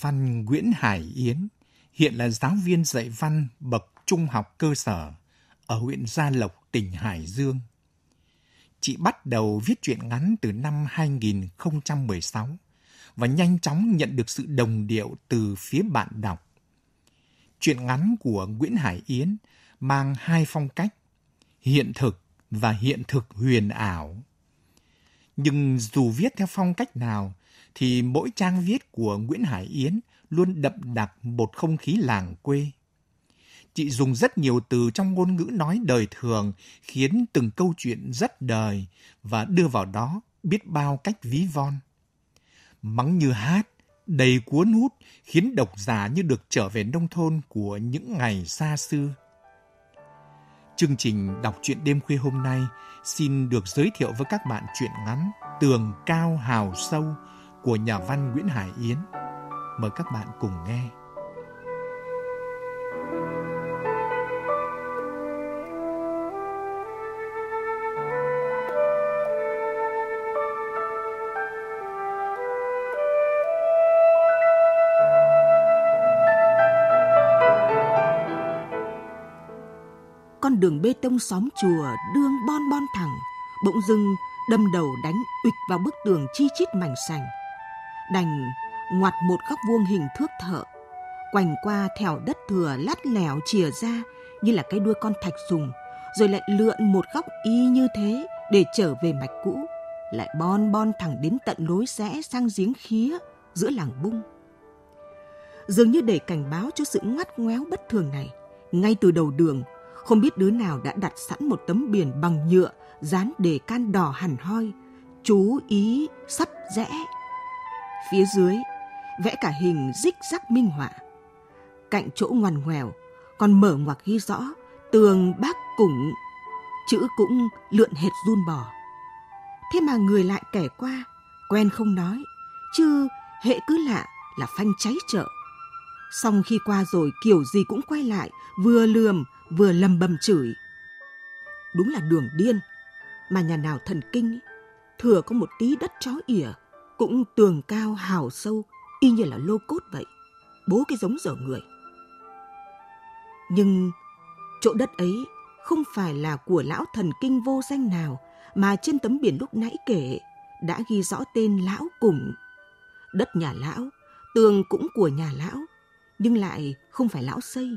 văn Nguyễn Hải Yến, hiện là giáo viên dạy văn bậc trung học cơ sở ở huyện Gia Lộc, tỉnh Hải Dương. Chị bắt đầu viết truyện ngắn từ năm 2016 và nhanh chóng nhận được sự đồng điệu từ phía bạn đọc. Truyện ngắn của Nguyễn Hải Yến mang hai phong cách, hiện thực và hiện thực huyền ảo. Nhưng dù viết theo phong cách nào thì mỗi trang viết của Nguyễn Hải Yến luôn đậm đặc một không khí làng quê. Chị dùng rất nhiều từ trong ngôn ngữ nói đời thường, khiến từng câu chuyện rất đời và đưa vào đó biết bao cách ví von. Mắng như hát, đầy cuốn hút khiến độc giả như được trở về nông thôn của những ngày xa xưa. Chương trình đọc truyện đêm khuya hôm nay xin được giới thiệu với các bạn truyện ngắn Tường cao hào sâu của nhà văn Nguyễn Hải Yến. Mời các bạn cùng nghe. con đường bê tông xóm chùa đương bon bon thẳng bỗng dưng đâm đầu đánh ịch vào bức tường chi chít mảnh sành đành ngoặt một góc vuông hình thước thợ, quành qua thèo đất thừa lát lẻo chìa ra như là cái đuôi con thạch sùng, rồi lại lượn một góc y như thế để trở về mạch cũ, lại bon bon thẳng đến tận lối rẽ sang giếng khía giữa làng bung. Dường như để cảnh báo cho sự ngoắt ngoéo bất thường này, ngay từ đầu đường, không biết đứa nào đã đặt sẵn một tấm biển bằng nhựa dán đề can đỏ hẳn hoi, chú ý sắp rẽ Phía dưới, vẽ cả hình rích rắc minh họa. Cạnh chỗ ngoằn ngoèo, còn mở ngoặc ghi rõ tường bác củng. Chữ cũng lượn hệt run bò. Thế mà người lại kể qua, quen không nói, chứ hệ cứ lạ là phanh cháy chợ. Xong khi qua rồi kiểu gì cũng quay lại, vừa lườm vừa lầm bầm chửi. Đúng là đường điên, mà nhà nào thần kinh thừa có một tí đất chó ỉa cũng tường cao hào sâu, y như là lô cốt vậy, bố cái giống dở người. Nhưng chỗ đất ấy không phải là của lão thần kinh vô danh nào mà trên tấm biển lúc nãy kể đã ghi rõ tên lão cùng. Đất nhà lão, tường cũng của nhà lão, nhưng lại không phải lão xây.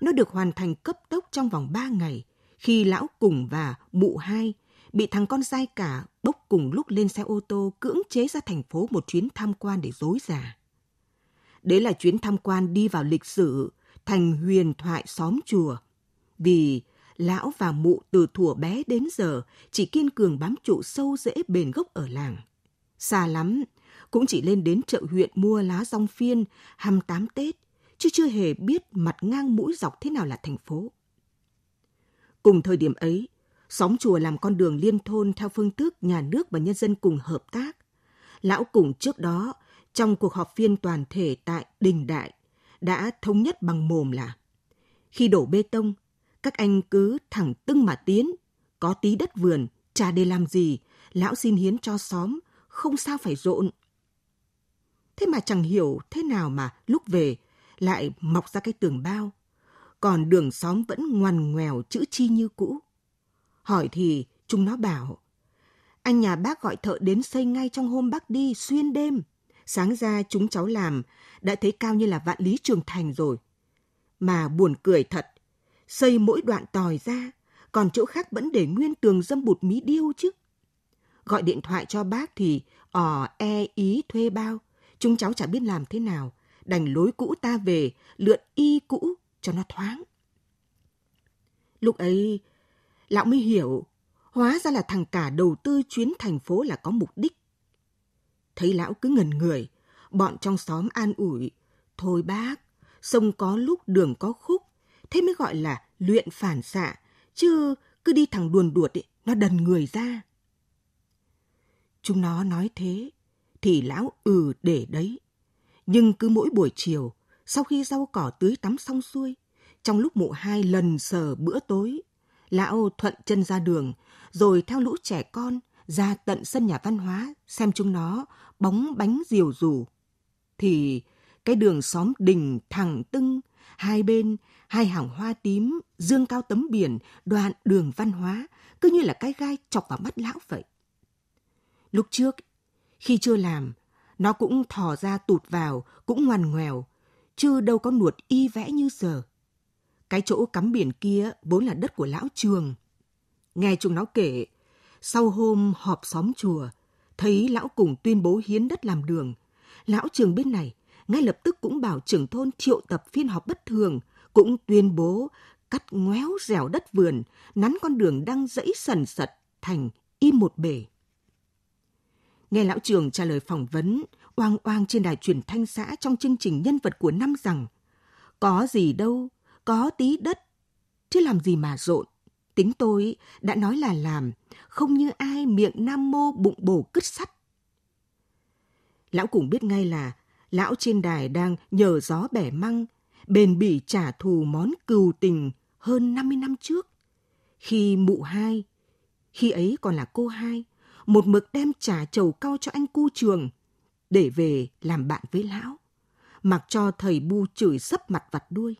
Nó được hoàn thành cấp tốc trong vòng ba ngày khi lão cùng và mụ hai – bị thằng con trai cả bốc cùng lúc lên xe ô tô cưỡng chế ra thành phố một chuyến tham quan để dối giả. Đấy là chuyến tham quan đi vào lịch sử thành huyền thoại xóm chùa. Vì lão và mụ từ thuở bé đến giờ chỉ kiên cường bám trụ sâu rễ bền gốc ở làng. Xa lắm, cũng chỉ lên đến chợ huyện mua lá rong phiên, hăm tám Tết, chứ chưa hề biết mặt ngang mũi dọc thế nào là thành phố. Cùng thời điểm ấy, Xóm chùa làm con đường liên thôn theo phương thức nhà nước và nhân dân cùng hợp tác. Lão Cùng trước đó, trong cuộc họp phiên toàn thể tại Đình Đại, đã thống nhất bằng mồm là khi đổ bê tông, các anh cứ thẳng tưng mà tiến, có tí đất vườn, cha để làm gì, lão xin hiến cho xóm, không sao phải rộn. Thế mà chẳng hiểu thế nào mà lúc về lại mọc ra cái tường bao, còn đường xóm vẫn ngoằn ngoèo chữ chi như cũ. Hỏi thì chúng nó bảo, anh nhà bác gọi thợ đến xây ngay trong hôm bác đi xuyên đêm. Sáng ra chúng cháu làm, đã thấy cao như là vạn lý trường thành rồi. Mà buồn cười thật, xây mỗi đoạn tòi ra, còn chỗ khác vẫn để nguyên tường dâm bụt mí điêu chứ. Gọi điện thoại cho bác thì ò ờ, e ý thuê bao, chúng cháu chẳng biết làm thế nào, đành lối cũ ta về, lượn y cũ cho nó thoáng. Lúc ấy lão mới hiểu, hóa ra là thằng cả đầu tư chuyến thành phố là có mục đích. Thấy lão cứ ngần người, bọn trong xóm an ủi, thôi bác, sông có lúc đường có khúc, thế mới gọi là luyện phản xạ, chứ cứ đi thẳng đuồn đuột ấy, nó đần người ra. Chúng nó nói thế, thì lão ừ để đấy. Nhưng cứ mỗi buổi chiều, sau khi rau cỏ tưới tắm xong xuôi, trong lúc mụ hai lần sờ bữa tối, lão thuận chân ra đường, rồi theo lũ trẻ con ra tận sân nhà văn hóa xem chúng nó bóng bánh diều rủ. Thì cái đường xóm đình thẳng tưng, hai bên hai hàng hoa tím dương cao tấm biển đoạn đường văn hóa cứ như là cái gai chọc vào mắt lão vậy. Lúc trước, khi chưa làm, nó cũng thò ra tụt vào, cũng ngoằn ngoèo, chứ đâu có nuột y vẽ như giờ. Cái chỗ cắm biển kia vốn là đất của lão trường. Nghe chúng nó kể, sau hôm họp xóm chùa, thấy lão cùng tuyên bố hiến đất làm đường. Lão trường bên này ngay lập tức cũng bảo trưởng thôn triệu tập phiên họp bất thường, cũng tuyên bố cắt ngoéo dẻo đất vườn, nắn con đường đang dẫy sần sật thành im một bể. Nghe lão trường trả lời phỏng vấn, oang oang trên đài truyền thanh xã trong chương trình nhân vật của năm rằng, có gì đâu có tí đất, chứ làm gì mà rộn. Tính tôi đã nói là làm, không như ai miệng nam mô bụng bổ cứt sắt. Lão cũng biết ngay là lão trên đài đang nhờ gió bẻ măng, bền bỉ trả thù món cừu tình hơn 50 năm trước. Khi mụ hai, khi ấy còn là cô hai, một mực đem trà trầu cao cho anh cu trường, để về làm bạn với lão, mặc cho thầy bu chửi sấp mặt vặt đuôi.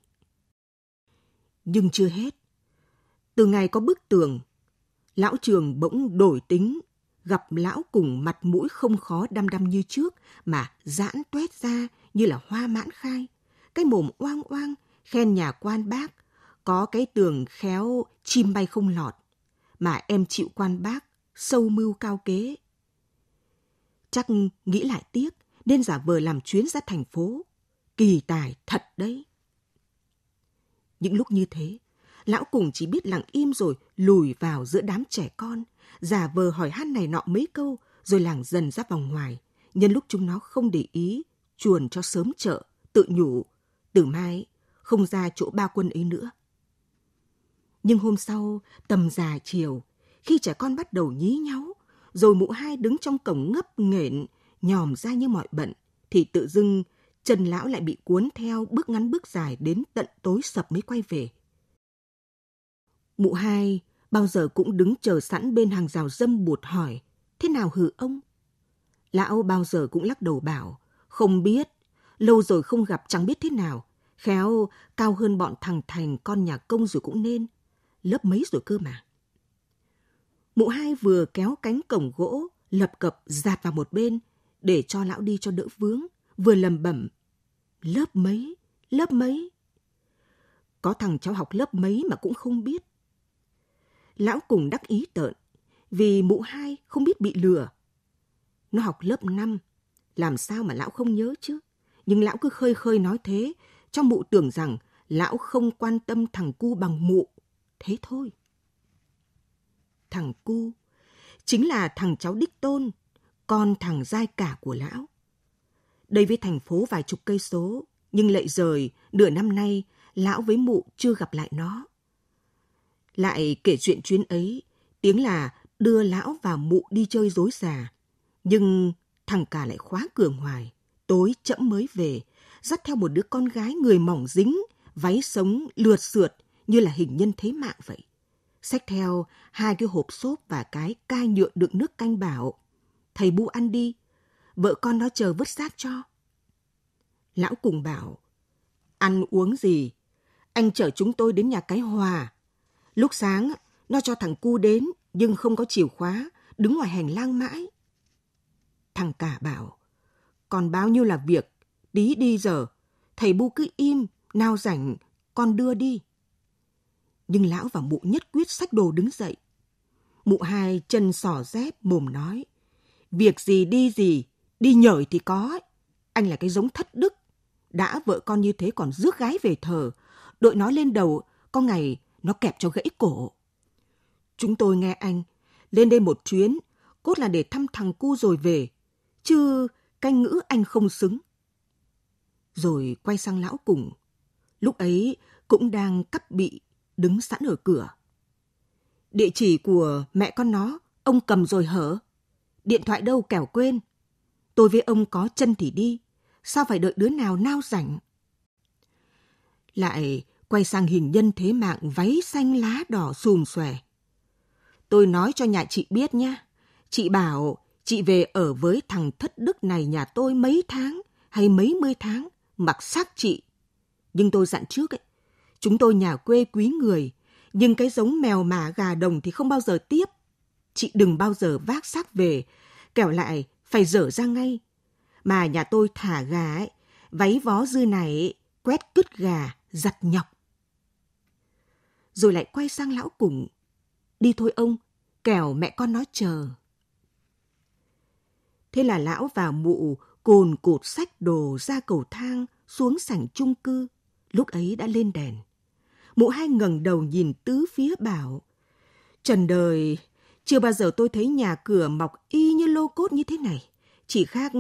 Nhưng chưa hết. Từ ngày có bức tường, lão trường bỗng đổi tính, gặp lão cùng mặt mũi không khó đăm đăm như trước mà giãn tuét ra như là hoa mãn khai. Cái mồm oang oang, khen nhà quan bác, có cái tường khéo chim bay không lọt, mà em chịu quan bác, sâu mưu cao kế. Chắc nghĩ lại tiếc, nên giả vờ làm chuyến ra thành phố. Kỳ tài thật đấy. Những lúc như thế, lão cùng chỉ biết lặng im rồi lùi vào giữa đám trẻ con, giả vờ hỏi han này nọ mấy câu rồi lảng dần ra vòng ngoài. Nhân lúc chúng nó không để ý, chuồn cho sớm chợ, tự nhủ, từ mai không ra chỗ ba quân ấy nữa. Nhưng hôm sau, tầm già chiều, khi trẻ con bắt đầu nhí nháo, rồi mụ hai đứng trong cổng ngấp nghển, nhòm ra như mọi bận, thì tự dưng Trần Lão lại bị cuốn theo bước ngắn bước dài đến tận tối sập mới quay về. Mụ hai bao giờ cũng đứng chờ sẵn bên hàng rào dâm bụt hỏi, thế nào hử ông? Lão bao giờ cũng lắc đầu bảo, không biết, lâu rồi không gặp chẳng biết thế nào, khéo cao hơn bọn thằng Thành con nhà công rồi cũng nên, lớp mấy rồi cơ mà. Mụ hai vừa kéo cánh cổng gỗ, lập cập dạt vào một bên, để cho lão đi cho đỡ vướng, vừa lầm bẩm Lớp mấy? Lớp mấy? Có thằng cháu học lớp mấy mà cũng không biết. Lão cùng đắc ý tợn, vì mụ hai không biết bị lừa. Nó học lớp năm làm sao mà lão không nhớ chứ? Nhưng lão cứ khơi khơi nói thế, cho mụ tưởng rằng lão không quan tâm thằng cu bằng mụ. Thế thôi. Thằng cu chính là thằng cháu đích tôn, con thằng giai cả của lão. Đây với thành phố vài chục cây số, nhưng lệ rời, nửa năm nay, lão với mụ chưa gặp lại nó. Lại kể chuyện chuyến ấy, tiếng là đưa lão và mụ đi chơi dối xà Nhưng thằng cả lại khóa cửa ngoài, tối chậm mới về, dắt theo một đứa con gái người mỏng dính, váy sống lượt sượt như là hình nhân thế mạng vậy. Xách theo hai cái hộp xốp và cái ca nhựa đựng nước canh bảo. Thầy bu ăn đi, vợ con nó chờ vứt xác cho. Lão cùng bảo, ăn uống gì, anh chở chúng tôi đến nhà cái hòa. Lúc sáng, nó cho thằng cu đến, nhưng không có chìa khóa, đứng ngoài hành lang mãi. Thằng cả bảo, còn bao nhiêu là việc, tí đi giờ, thầy bu cứ im, nào rảnh, con đưa đi. Nhưng lão và mụ nhất quyết sách đồ đứng dậy. Mụ hai chân sỏ dép mồm nói, việc gì đi gì, Đi nhởi thì có, anh là cái giống thất đức. Đã vợ con như thế còn rước gái về thờ, đội nó lên đầu, có ngày nó kẹp cho gãy cổ. Chúng tôi nghe anh, lên đây một chuyến, cốt là để thăm thằng cu rồi về, chứ canh ngữ anh không xứng. Rồi quay sang lão cùng, lúc ấy cũng đang cắp bị, đứng sẵn ở cửa. Địa chỉ của mẹ con nó, ông cầm rồi hở. Điện thoại đâu kẻo quên. Tôi với ông có chân thì đi, sao phải đợi đứa nào nao rảnh? Lại quay sang hình nhân thế mạng váy xanh lá đỏ xùm xòe. Tôi nói cho nhà chị biết nhé. Chị bảo chị về ở với thằng thất đức này nhà tôi mấy tháng hay mấy mươi tháng, mặc xác chị. Nhưng tôi dặn trước ấy, chúng tôi nhà quê quý người, nhưng cái giống mèo mà gà đồng thì không bao giờ tiếp. Chị đừng bao giờ vác xác về, kẻo lại phải dở ra ngay. Mà nhà tôi thả gà ấy, váy vó dư này quét cứt gà, giặt nhọc. Rồi lại quay sang lão củng. Đi thôi ông, kẻo mẹ con nó chờ. Thế là lão và mụ cồn cột sách đồ ra cầu thang xuống sảnh chung cư. Lúc ấy đã lên đèn. Mụ hai ngẩng đầu nhìn tứ phía bảo. Trần đời chưa bao giờ tôi thấy nhà cửa mọc y như lô cốt như thế này. Chỉ khác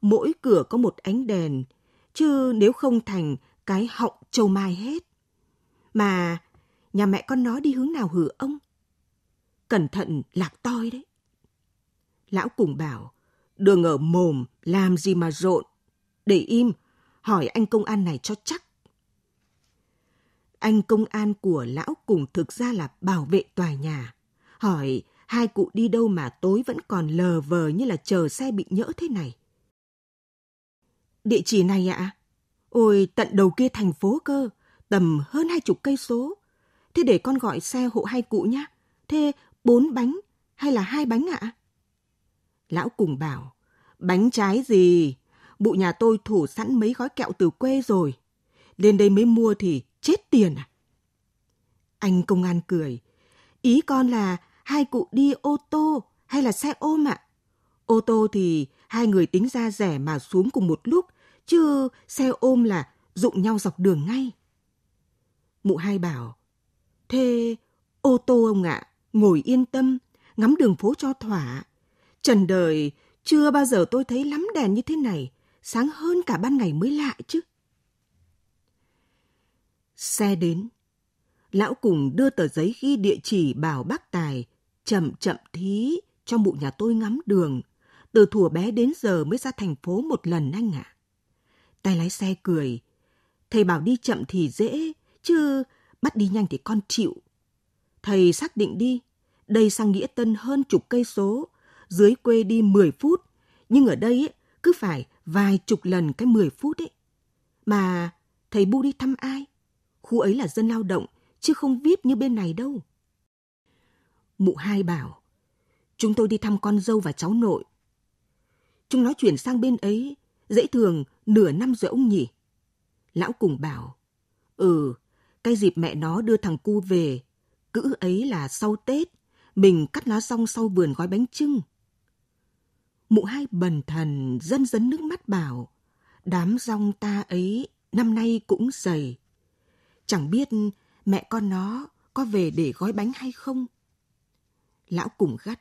mỗi cửa có một ánh đèn, chứ nếu không thành cái họng châu mai hết. Mà nhà mẹ con nó đi hướng nào hử ông? Cẩn thận lạc toi đấy. Lão cùng bảo, đường ở mồm làm gì mà rộn. Để im, hỏi anh công an này cho chắc. Anh công an của lão cùng thực ra là bảo vệ tòa nhà. Hỏi hai cụ đi đâu mà tối vẫn còn lờ vờ như là chờ xe bị nhỡ thế này. Địa chỉ này ạ? À? Ôi, tận đầu kia thành phố cơ, tầm hơn hai chục cây số. Thế để con gọi xe hộ hai cụ nhá. Thế bốn bánh hay là hai bánh ạ? À? Lão cùng bảo, bánh trái gì? Bụ nhà tôi thủ sẵn mấy gói kẹo từ quê rồi. Lên đây mới mua thì chết tiền à? Anh công an cười. Ý con là hai cụ đi ô tô hay là xe ôm ạ? Ô tô thì hai người tính ra rẻ mà xuống cùng một lúc, chứ xe ôm là dụng nhau dọc đường ngay. Mụ hai bảo, thế ô tô ông ạ, ngồi yên tâm, ngắm đường phố cho thỏa. Trần đời chưa bao giờ tôi thấy lắm đèn như thế này, sáng hơn cả ban ngày mới lạ chứ. Xe đến, lão cùng đưa tờ giấy ghi địa chỉ bảo bác Tài chậm chậm thí cho mụ nhà tôi ngắm đường. Từ thủa bé đến giờ mới ra thành phố một lần anh ạ. À. Tay lái xe cười. Thầy bảo đi chậm thì dễ, chứ bắt đi nhanh thì con chịu. Thầy xác định đi, đây sang Nghĩa Tân hơn chục cây số, dưới quê đi 10 phút, nhưng ở đây ấy, cứ phải vài chục lần cái 10 phút ấy. Mà thầy Bu đi thăm ai? Khu ấy là dân lao động, chứ không vip như bên này đâu mụ hai bảo, chúng tôi đi thăm con dâu và cháu nội. Chúng nói chuyển sang bên ấy, dễ thường nửa năm rồi ông nhỉ. Lão cùng bảo, ừ, cái dịp mẹ nó đưa thằng cu về, cữ ấy là sau Tết, mình cắt lá xong sau vườn gói bánh trưng. Mụ hai bần thần dân dấn nước mắt bảo, đám rong ta ấy năm nay cũng dày. Chẳng biết mẹ con nó có về để gói bánh hay không. Lão cùng gắt.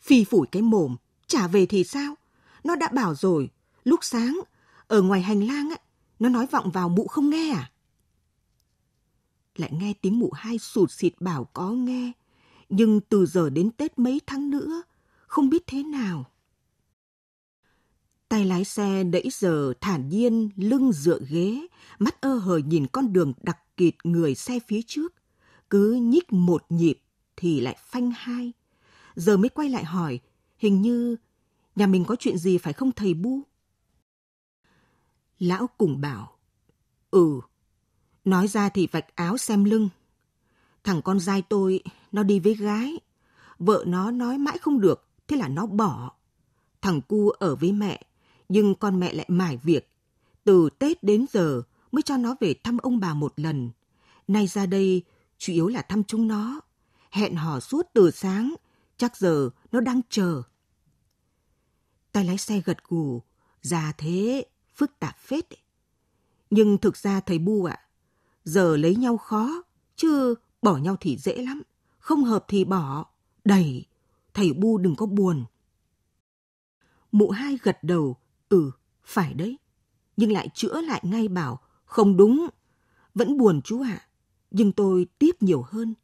Phi phủi cái mồm, trả về thì sao? Nó đã bảo rồi, lúc sáng, ở ngoài hành lang ấy, nó nói vọng vào mụ không nghe à? Lại nghe tiếng mụ hai sụt xịt bảo có nghe, nhưng từ giờ đến Tết mấy tháng nữa, không biết thế nào. Tay lái xe đẫy giờ thản nhiên, lưng dựa ghế, mắt ơ hờ nhìn con đường đặc kịt người xe phía trước, cứ nhích một nhịp thì lại phanh hai. Giờ mới quay lại hỏi, hình như nhà mình có chuyện gì phải không thầy Bu? Lão cùng bảo, ừ, nói ra thì vạch áo xem lưng. Thằng con trai tôi, nó đi với gái, vợ nó nói mãi không được, thế là nó bỏ. Thằng cu ở với mẹ, nhưng con mẹ lại mải việc. Từ Tết đến giờ mới cho nó về thăm ông bà một lần. Nay ra đây, chủ yếu là thăm chúng nó hẹn hò suốt từ sáng, chắc giờ nó đang chờ. Tay lái xe gật gù, già thế, phức tạp phết. Nhưng thực ra thầy Bu ạ, à, giờ lấy nhau khó, chứ bỏ nhau thì dễ lắm, không hợp thì bỏ, đẩy, thầy Bu đừng có buồn. Mụ hai gật đầu, ừ, phải đấy, nhưng lại chữa lại ngay bảo, không đúng, vẫn buồn chú ạ, à, nhưng tôi tiếp nhiều hơn,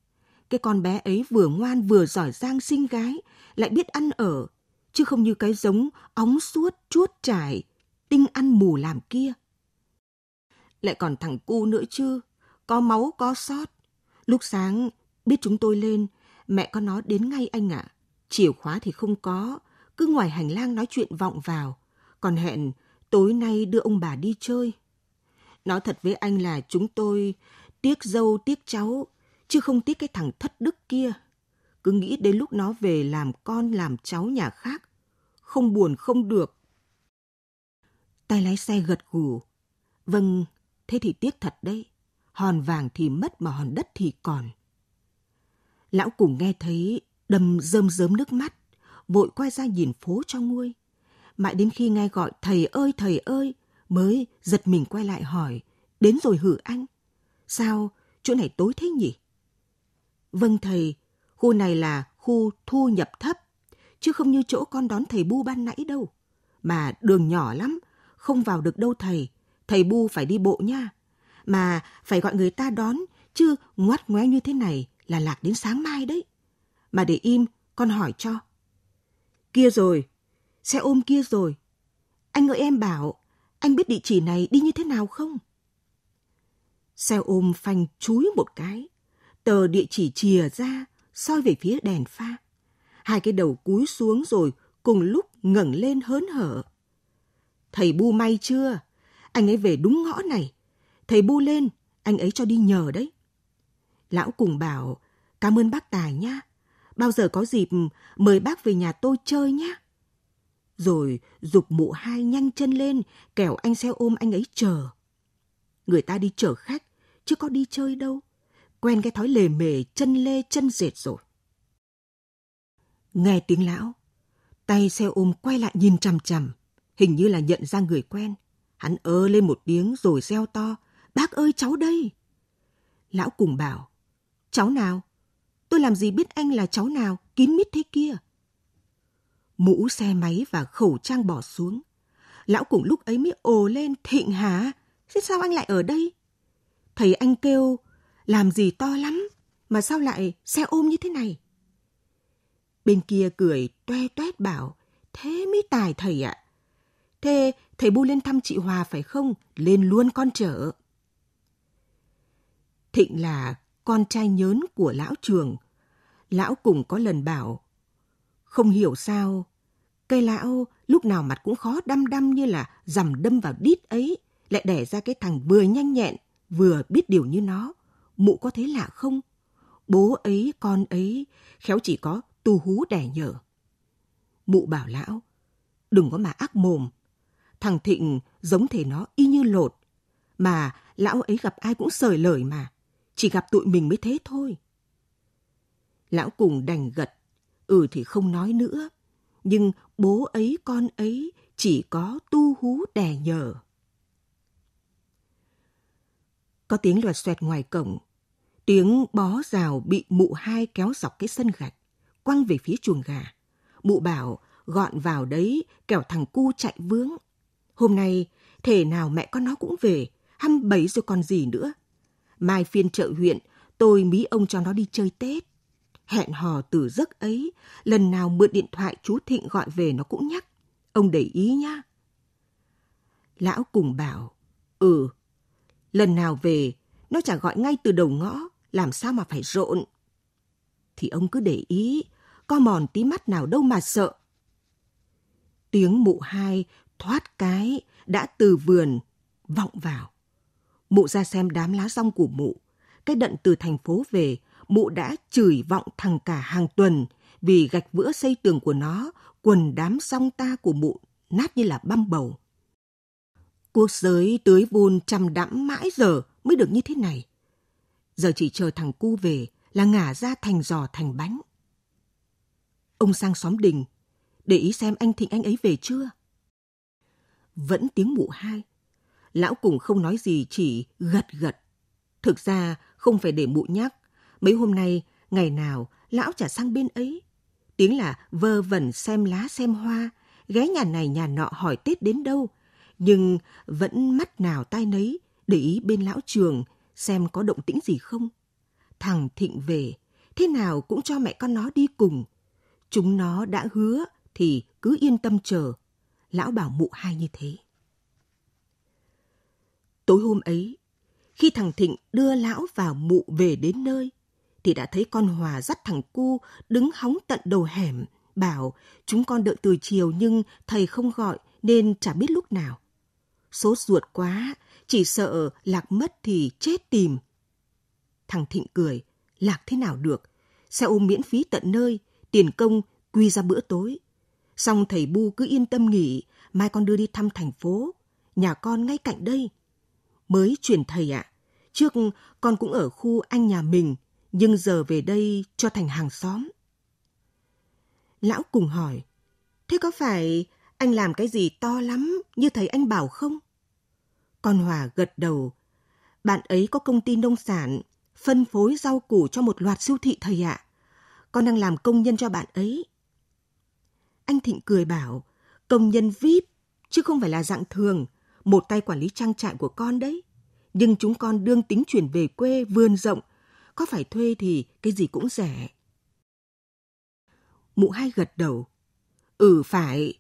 cái con bé ấy vừa ngoan vừa giỏi giang sinh gái, lại biết ăn ở, chứ không như cái giống óng suốt chuốt trải, tinh ăn mù làm kia. Lại còn thằng cu nữa chứ, có máu có sót. Lúc sáng biết chúng tôi lên, mẹ con nó đến ngay anh ạ. À. Chìa khóa thì không có, cứ ngoài hành lang nói chuyện vọng vào, còn hẹn tối nay đưa ông bà đi chơi. Nói thật với anh là chúng tôi tiếc dâu tiếc cháu chứ không tiếc cái thằng thất đức kia. Cứ nghĩ đến lúc nó về làm con làm cháu nhà khác, không buồn không được. Tay lái xe gật gù. Vâng, thế thì tiếc thật đấy. Hòn vàng thì mất mà hòn đất thì còn. Lão cùng nghe thấy đầm rơm rớm nước mắt, vội quay ra nhìn phố cho nguôi. Mãi đến khi nghe gọi thầy ơi thầy ơi mới giật mình quay lại hỏi đến rồi hử anh. Sao chỗ này tối thế nhỉ? Vâng thầy, khu này là khu thu nhập thấp, chứ không như chỗ con đón thầy Bu ban nãy đâu. Mà đường nhỏ lắm, không vào được đâu thầy, thầy Bu phải đi bộ nha. Mà phải gọi người ta đón, chứ ngoắt ngoé như thế này là lạc đến sáng mai đấy. Mà để im, con hỏi cho. Kia rồi, xe ôm kia rồi. Anh ơi em bảo, anh biết địa chỉ này đi như thế nào không? Xe ôm phanh chúi một cái, tờ địa chỉ chìa ra, soi về phía đèn pha. Hai cái đầu cúi xuống rồi cùng lúc ngẩng lên hớn hở. Thầy bu may chưa? Anh ấy về đúng ngõ này. Thầy bu lên, anh ấy cho đi nhờ đấy. Lão cùng bảo, cảm ơn bác Tài nhá. Bao giờ có dịp mời bác về nhà tôi chơi nhá. Rồi dục mụ hai nhanh chân lên, kẻo anh xe ôm anh ấy chờ. Người ta đi chở khách, chứ có đi chơi đâu quen cái thói lề mề chân lê chân dệt rồi. Nghe tiếng lão, tay xe ôm quay lại nhìn chằm chằm, hình như là nhận ra người quen. Hắn ơ lên một tiếng rồi reo to, bác ơi cháu đây. Lão cùng bảo, cháu nào? Tôi làm gì biết anh là cháu nào, kín mít thế kia. Mũ xe máy và khẩu trang bỏ xuống. Lão cùng lúc ấy mới ồ lên thịnh hà. Thế sao anh lại ở đây? Thấy anh kêu làm gì to lắm, mà sao lại xe ôm như thế này? Bên kia cười toe toét bảo, thế mới tài thầy ạ. À. Thế thầy bu lên thăm chị Hòa phải không? Lên luôn con chở. Thịnh là con trai nhớn của lão trường. Lão cùng có lần bảo, không hiểu sao, cây lão lúc nào mặt cũng khó đăm đăm như là dằm đâm vào đít ấy, lại đẻ ra cái thằng vừa nhanh nhẹn, vừa biết điều như nó mụ có thấy lạ không? Bố ấy, con ấy, khéo chỉ có tu hú đẻ nhở. Mụ bảo lão, đừng có mà ác mồm. Thằng Thịnh giống thể nó y như lột. Mà lão ấy gặp ai cũng sời lời mà. Chỉ gặp tụi mình mới thế thôi. Lão cùng đành gật. Ừ thì không nói nữa. Nhưng bố ấy con ấy chỉ có tu hú đè nhờ. Có tiếng loạt xoẹt ngoài cổng, Tiếng bó rào bị mụ hai kéo dọc cái sân gạch, quăng về phía chuồng gà. Mụ bảo gọn vào đấy kẻo thằng cu chạy vướng. Hôm nay, thể nào mẹ con nó cũng về, hăm bấy rồi còn gì nữa. Mai phiên chợ huyện, tôi mí ông cho nó đi chơi Tết. Hẹn hò từ giấc ấy, lần nào mượn điện thoại chú Thịnh gọi về nó cũng nhắc. Ông để ý nhá. Lão cùng bảo, ừ, lần nào về, nó chả gọi ngay từ đầu ngõ, làm sao mà phải rộn. Thì ông cứ để ý, có mòn tí mắt nào đâu mà sợ. Tiếng mụ hai thoát cái đã từ vườn vọng vào. Mụ ra xem đám lá rong của mụ. Cái đận từ thành phố về, mụ đã chửi vọng thằng cả hàng tuần vì gạch vữa xây tường của nó, quần đám rong ta của mụ nát như là băm bầu. Cuộc giới tưới vun chăm đẫm mãi giờ mới được như thế này giờ chỉ chờ thằng cu về là ngả ra thành giò thành bánh. Ông sang xóm đình, để ý xem anh Thịnh anh ấy về chưa. Vẫn tiếng mụ hai, lão cùng không nói gì chỉ gật gật. Thực ra không phải để mụ nhắc, mấy hôm nay, ngày nào, lão chả sang bên ấy. Tiếng là vơ vẩn xem lá xem hoa, ghé nhà này nhà nọ hỏi Tết đến đâu, nhưng vẫn mắt nào tai nấy, để ý bên lão trường, xem có động tĩnh gì không. Thằng Thịnh về, thế nào cũng cho mẹ con nó đi cùng. Chúng nó đã hứa thì cứ yên tâm chờ. Lão bảo mụ hai như thế. Tối hôm ấy, khi thằng Thịnh đưa lão và mụ về đến nơi, thì đã thấy con Hòa dắt thằng cu đứng hóng tận đầu hẻm, bảo chúng con đợi từ chiều nhưng thầy không gọi nên chả biết lúc nào. Sốt ruột quá, chỉ sợ lạc mất thì chết tìm. Thằng Thịnh cười, lạc thế nào được, xe ôm miễn phí tận nơi, tiền công quy ra bữa tối. Xong thầy Bu cứ yên tâm nghỉ, mai con đưa đi thăm thành phố, nhà con ngay cạnh đây. Mới chuyển thầy ạ, à. trước con cũng ở khu anh nhà mình, nhưng giờ về đây cho thành hàng xóm. Lão cùng hỏi, thế có phải anh làm cái gì to lắm như thầy anh bảo không? Con Hòa gật đầu. Bạn ấy có công ty nông sản, phân phối rau củ cho một loạt siêu thị thầy ạ. À. Con đang làm công nhân cho bạn ấy. Anh Thịnh cười bảo, công nhân VIP, chứ không phải là dạng thường, một tay quản lý trang trại của con đấy. Nhưng chúng con đương tính chuyển về quê vườn rộng, có phải thuê thì cái gì cũng rẻ. Mụ hai gật đầu. Ừ phải.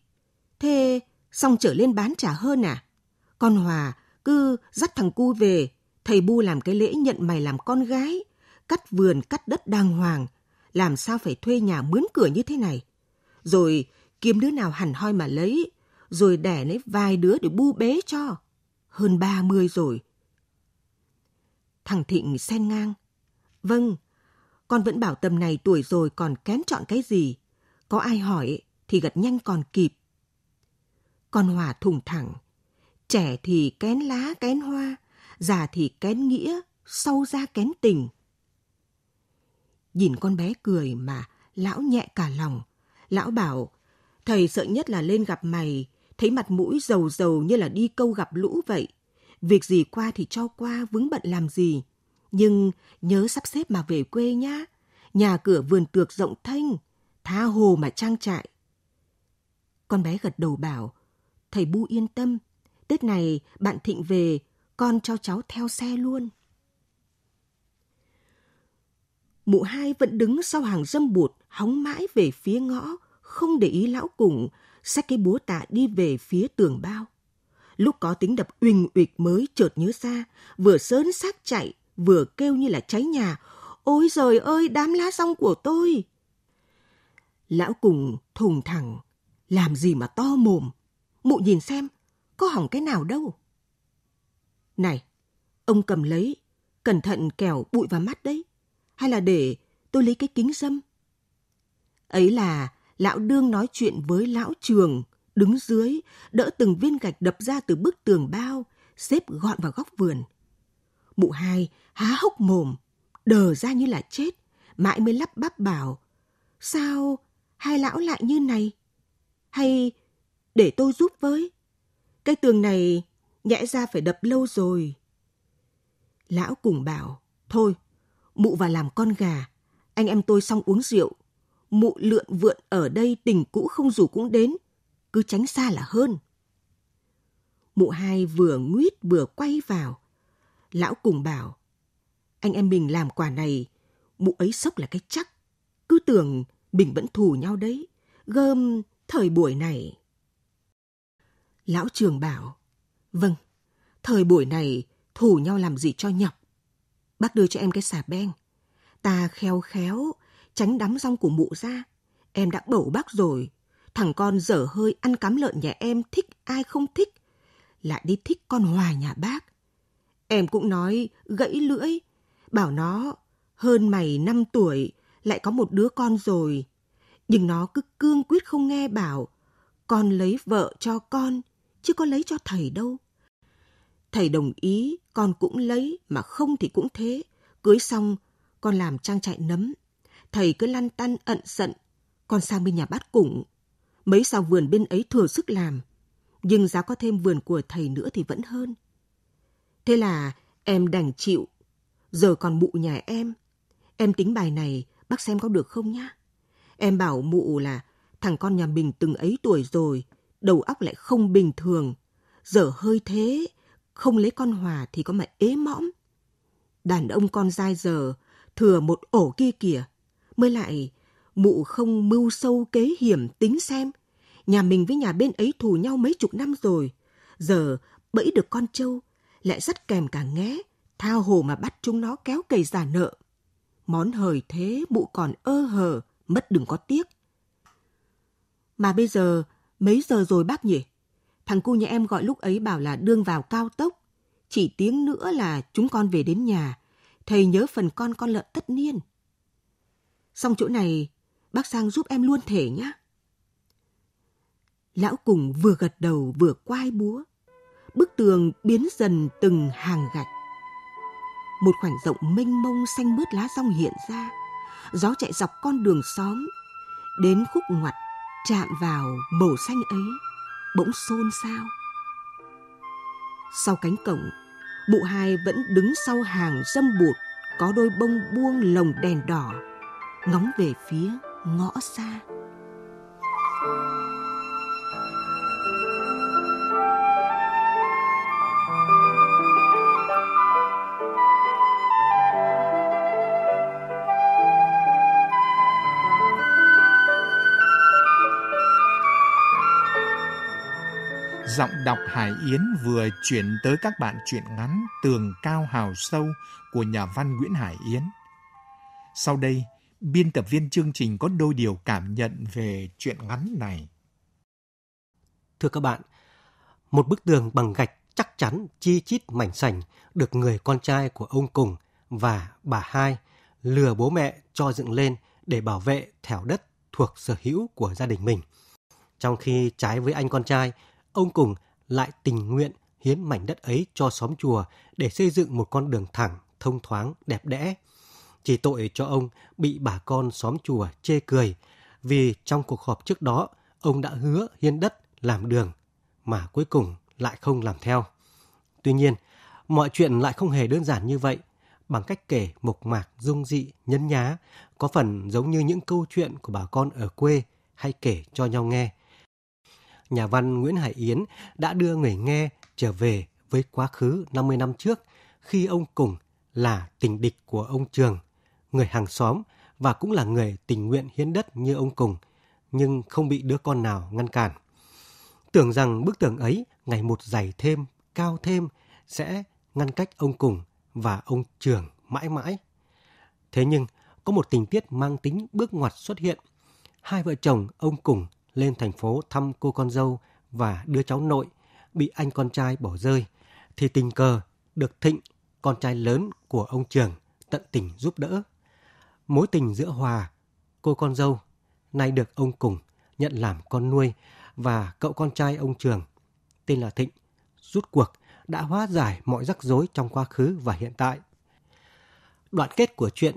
Thế xong trở lên bán trả hơn à? Con Hòa cứ dắt thằng cu về, thầy Bu làm cái lễ nhận mày làm con gái, cắt vườn cắt đất đàng hoàng, làm sao phải thuê nhà mướn cửa như thế này. Rồi kiếm đứa nào hẳn hoi mà lấy, rồi đẻ lấy vài đứa để bu bế cho. Hơn ba mươi rồi. Thằng Thịnh xen ngang. Vâng, con vẫn bảo tầm này tuổi rồi còn kén chọn cái gì. Có ai hỏi thì gật nhanh còn kịp. Con Hòa thùng thẳng, trẻ thì kén lá kén hoa, già thì kén nghĩa, sâu ra kén tình. Nhìn con bé cười mà lão nhẹ cả lòng. Lão bảo, thầy sợ nhất là lên gặp mày, thấy mặt mũi dầu dầu như là đi câu gặp lũ vậy. Việc gì qua thì cho qua, vướng bận làm gì. Nhưng nhớ sắp xếp mà về quê nhá. Nhà cửa vườn tược rộng thênh tha hồ mà trang trại. Con bé gật đầu bảo, thầy Bu yên tâm, Tết này bạn Thịnh về, con cho cháu theo xe luôn. Mụ hai vẫn đứng sau hàng dâm bụt, hóng mãi về phía ngõ, không để ý lão cùng, xách cái búa tạ đi về phía tường bao. Lúc có tiếng đập uỳnh uịch mới chợt nhớ ra, vừa sớn xác chạy, vừa kêu như là cháy nhà. Ôi trời ơi, đám lá rong của tôi! Lão cùng thùng thẳng, làm gì mà to mồm. Mụ nhìn xem, có hỏng cái nào đâu. Này, ông cầm lấy, cẩn thận kẻo bụi vào mắt đấy. Hay là để tôi lấy cái kính dâm. Ấy là lão đương nói chuyện với lão trường, đứng dưới, đỡ từng viên gạch đập ra từ bức tường bao, xếp gọn vào góc vườn. Mụ hai há hốc mồm, đờ ra như là chết, mãi mới lắp bắp bảo. Sao hai lão lại như này? Hay để tôi giúp với? Cái tường này nhẽ ra phải đập lâu rồi. Lão cùng bảo, thôi, mụ vào làm con gà, anh em tôi xong uống rượu. Mụ lượn vượn ở đây tình cũ không dù cũng đến, cứ tránh xa là hơn. Mụ hai vừa nguyết vừa quay vào. Lão cùng bảo, anh em mình làm quả này, mụ ấy sốc là cái chắc. Cứ tưởng mình vẫn thù nhau đấy, gơm thời buổi này. Lão trường bảo, vâng, thời buổi này thủ nhau làm gì cho nhọc. Bác đưa cho em cái xà beng. Ta khéo khéo, tránh đám rong của mụ ra. Em đã bầu bác rồi. Thằng con dở hơi ăn cắm lợn nhà em thích ai không thích. Lại đi thích con hòa nhà bác. Em cũng nói gãy lưỡi. Bảo nó, hơn mày năm tuổi, lại có một đứa con rồi. Nhưng nó cứ cương quyết không nghe bảo, con lấy vợ cho con, chứ có lấy cho thầy đâu. Thầy đồng ý, con cũng lấy, mà không thì cũng thế. Cưới xong, con làm trang trại nấm. Thầy cứ lăn tăn ận giận, con sang bên nhà bát củng. Mấy sao vườn bên ấy thừa sức làm, nhưng giá có thêm vườn của thầy nữa thì vẫn hơn. Thế là em đành chịu, giờ còn mụ nhà em. Em tính bài này, bác xem có được không nhá. Em bảo mụ là thằng con nhà mình từng ấy tuổi rồi, đầu óc lại không bình thường. Dở hơi thế, không lấy con Hòa thì có mà ế mõm. Đàn ông con dai giờ, thừa một ổ kia kìa. Mới lại, mụ không mưu sâu kế hiểm tính xem. Nhà mình với nhà bên ấy thù nhau mấy chục năm rồi. Giờ bẫy được con trâu, lại rất kèm cả nghé, tha hồ mà bắt chúng nó kéo cây giả nợ. Món hời thế mụ còn ơ hờ, mất đừng có tiếc. Mà bây giờ Mấy giờ rồi bác nhỉ? Thằng cu nhà em gọi lúc ấy bảo là đương vào cao tốc. Chỉ tiếng nữa là chúng con về đến nhà. Thầy nhớ phần con con lợn tất niên. Xong chỗ này, bác sang giúp em luôn thể nhá. Lão cùng vừa gật đầu vừa quai búa. Bức tường biến dần từng hàng gạch. Một khoảng rộng mênh mông xanh mướt lá rong hiện ra. Gió chạy dọc con đường xóm. Đến khúc ngoặt chạm vào màu xanh ấy bỗng xôn xao sau cánh cổng bụ hai vẫn đứng sau hàng dâm bụt có đôi bông buông lồng đèn đỏ ngóng về phía ngõ xa thank you giọng đọc Hải Yến vừa chuyển tới các bạn truyện ngắn Tường Cao Hào Sâu của nhà văn Nguyễn Hải Yến. Sau đây, biên tập viên chương trình có đôi điều cảm nhận về truyện ngắn này. Thưa các bạn, một bức tường bằng gạch chắc chắn chi chít mảnh sành được người con trai của ông Cùng và bà Hai lừa bố mẹ cho dựng lên để bảo vệ thẻo đất thuộc sở hữu của gia đình mình. Trong khi trái với anh con trai – ông Cùng lại tình nguyện hiến mảnh đất ấy cho xóm chùa để xây dựng một con đường thẳng, thông thoáng, đẹp đẽ. Chỉ tội cho ông bị bà con xóm chùa chê cười vì trong cuộc họp trước đó ông đã hứa hiến đất làm đường mà cuối cùng lại không làm theo. Tuy nhiên, mọi chuyện lại không hề đơn giản như vậy bằng cách kể mộc mạc dung dị nhân nhá có phần giống như những câu chuyện của bà con ở quê hay kể cho nhau nghe nhà văn Nguyễn Hải Yến đã đưa người nghe trở về với quá khứ 50 năm trước khi ông Cùng là tình địch của ông Trường, người hàng xóm và cũng là người tình nguyện hiến đất như ông Cùng, nhưng không bị đứa con nào ngăn cản. Tưởng rằng bức tường ấy ngày một dày thêm, cao thêm sẽ ngăn cách ông Cùng và ông Trường mãi mãi. Thế nhưng, có một tình tiết mang tính bước ngoặt xuất hiện. Hai vợ chồng ông Cùng lên thành phố thăm cô con dâu và đứa cháu nội bị anh con trai bỏ rơi, thì tình cờ được Thịnh, con trai lớn của ông trưởng, tận tình giúp đỡ. Mối tình giữa Hòa, cô con dâu, nay được ông Cùng nhận làm con nuôi và cậu con trai ông Trường, tên là Thịnh, rút cuộc đã hóa giải mọi rắc rối trong quá khứ và hiện tại. Đoạn kết của chuyện,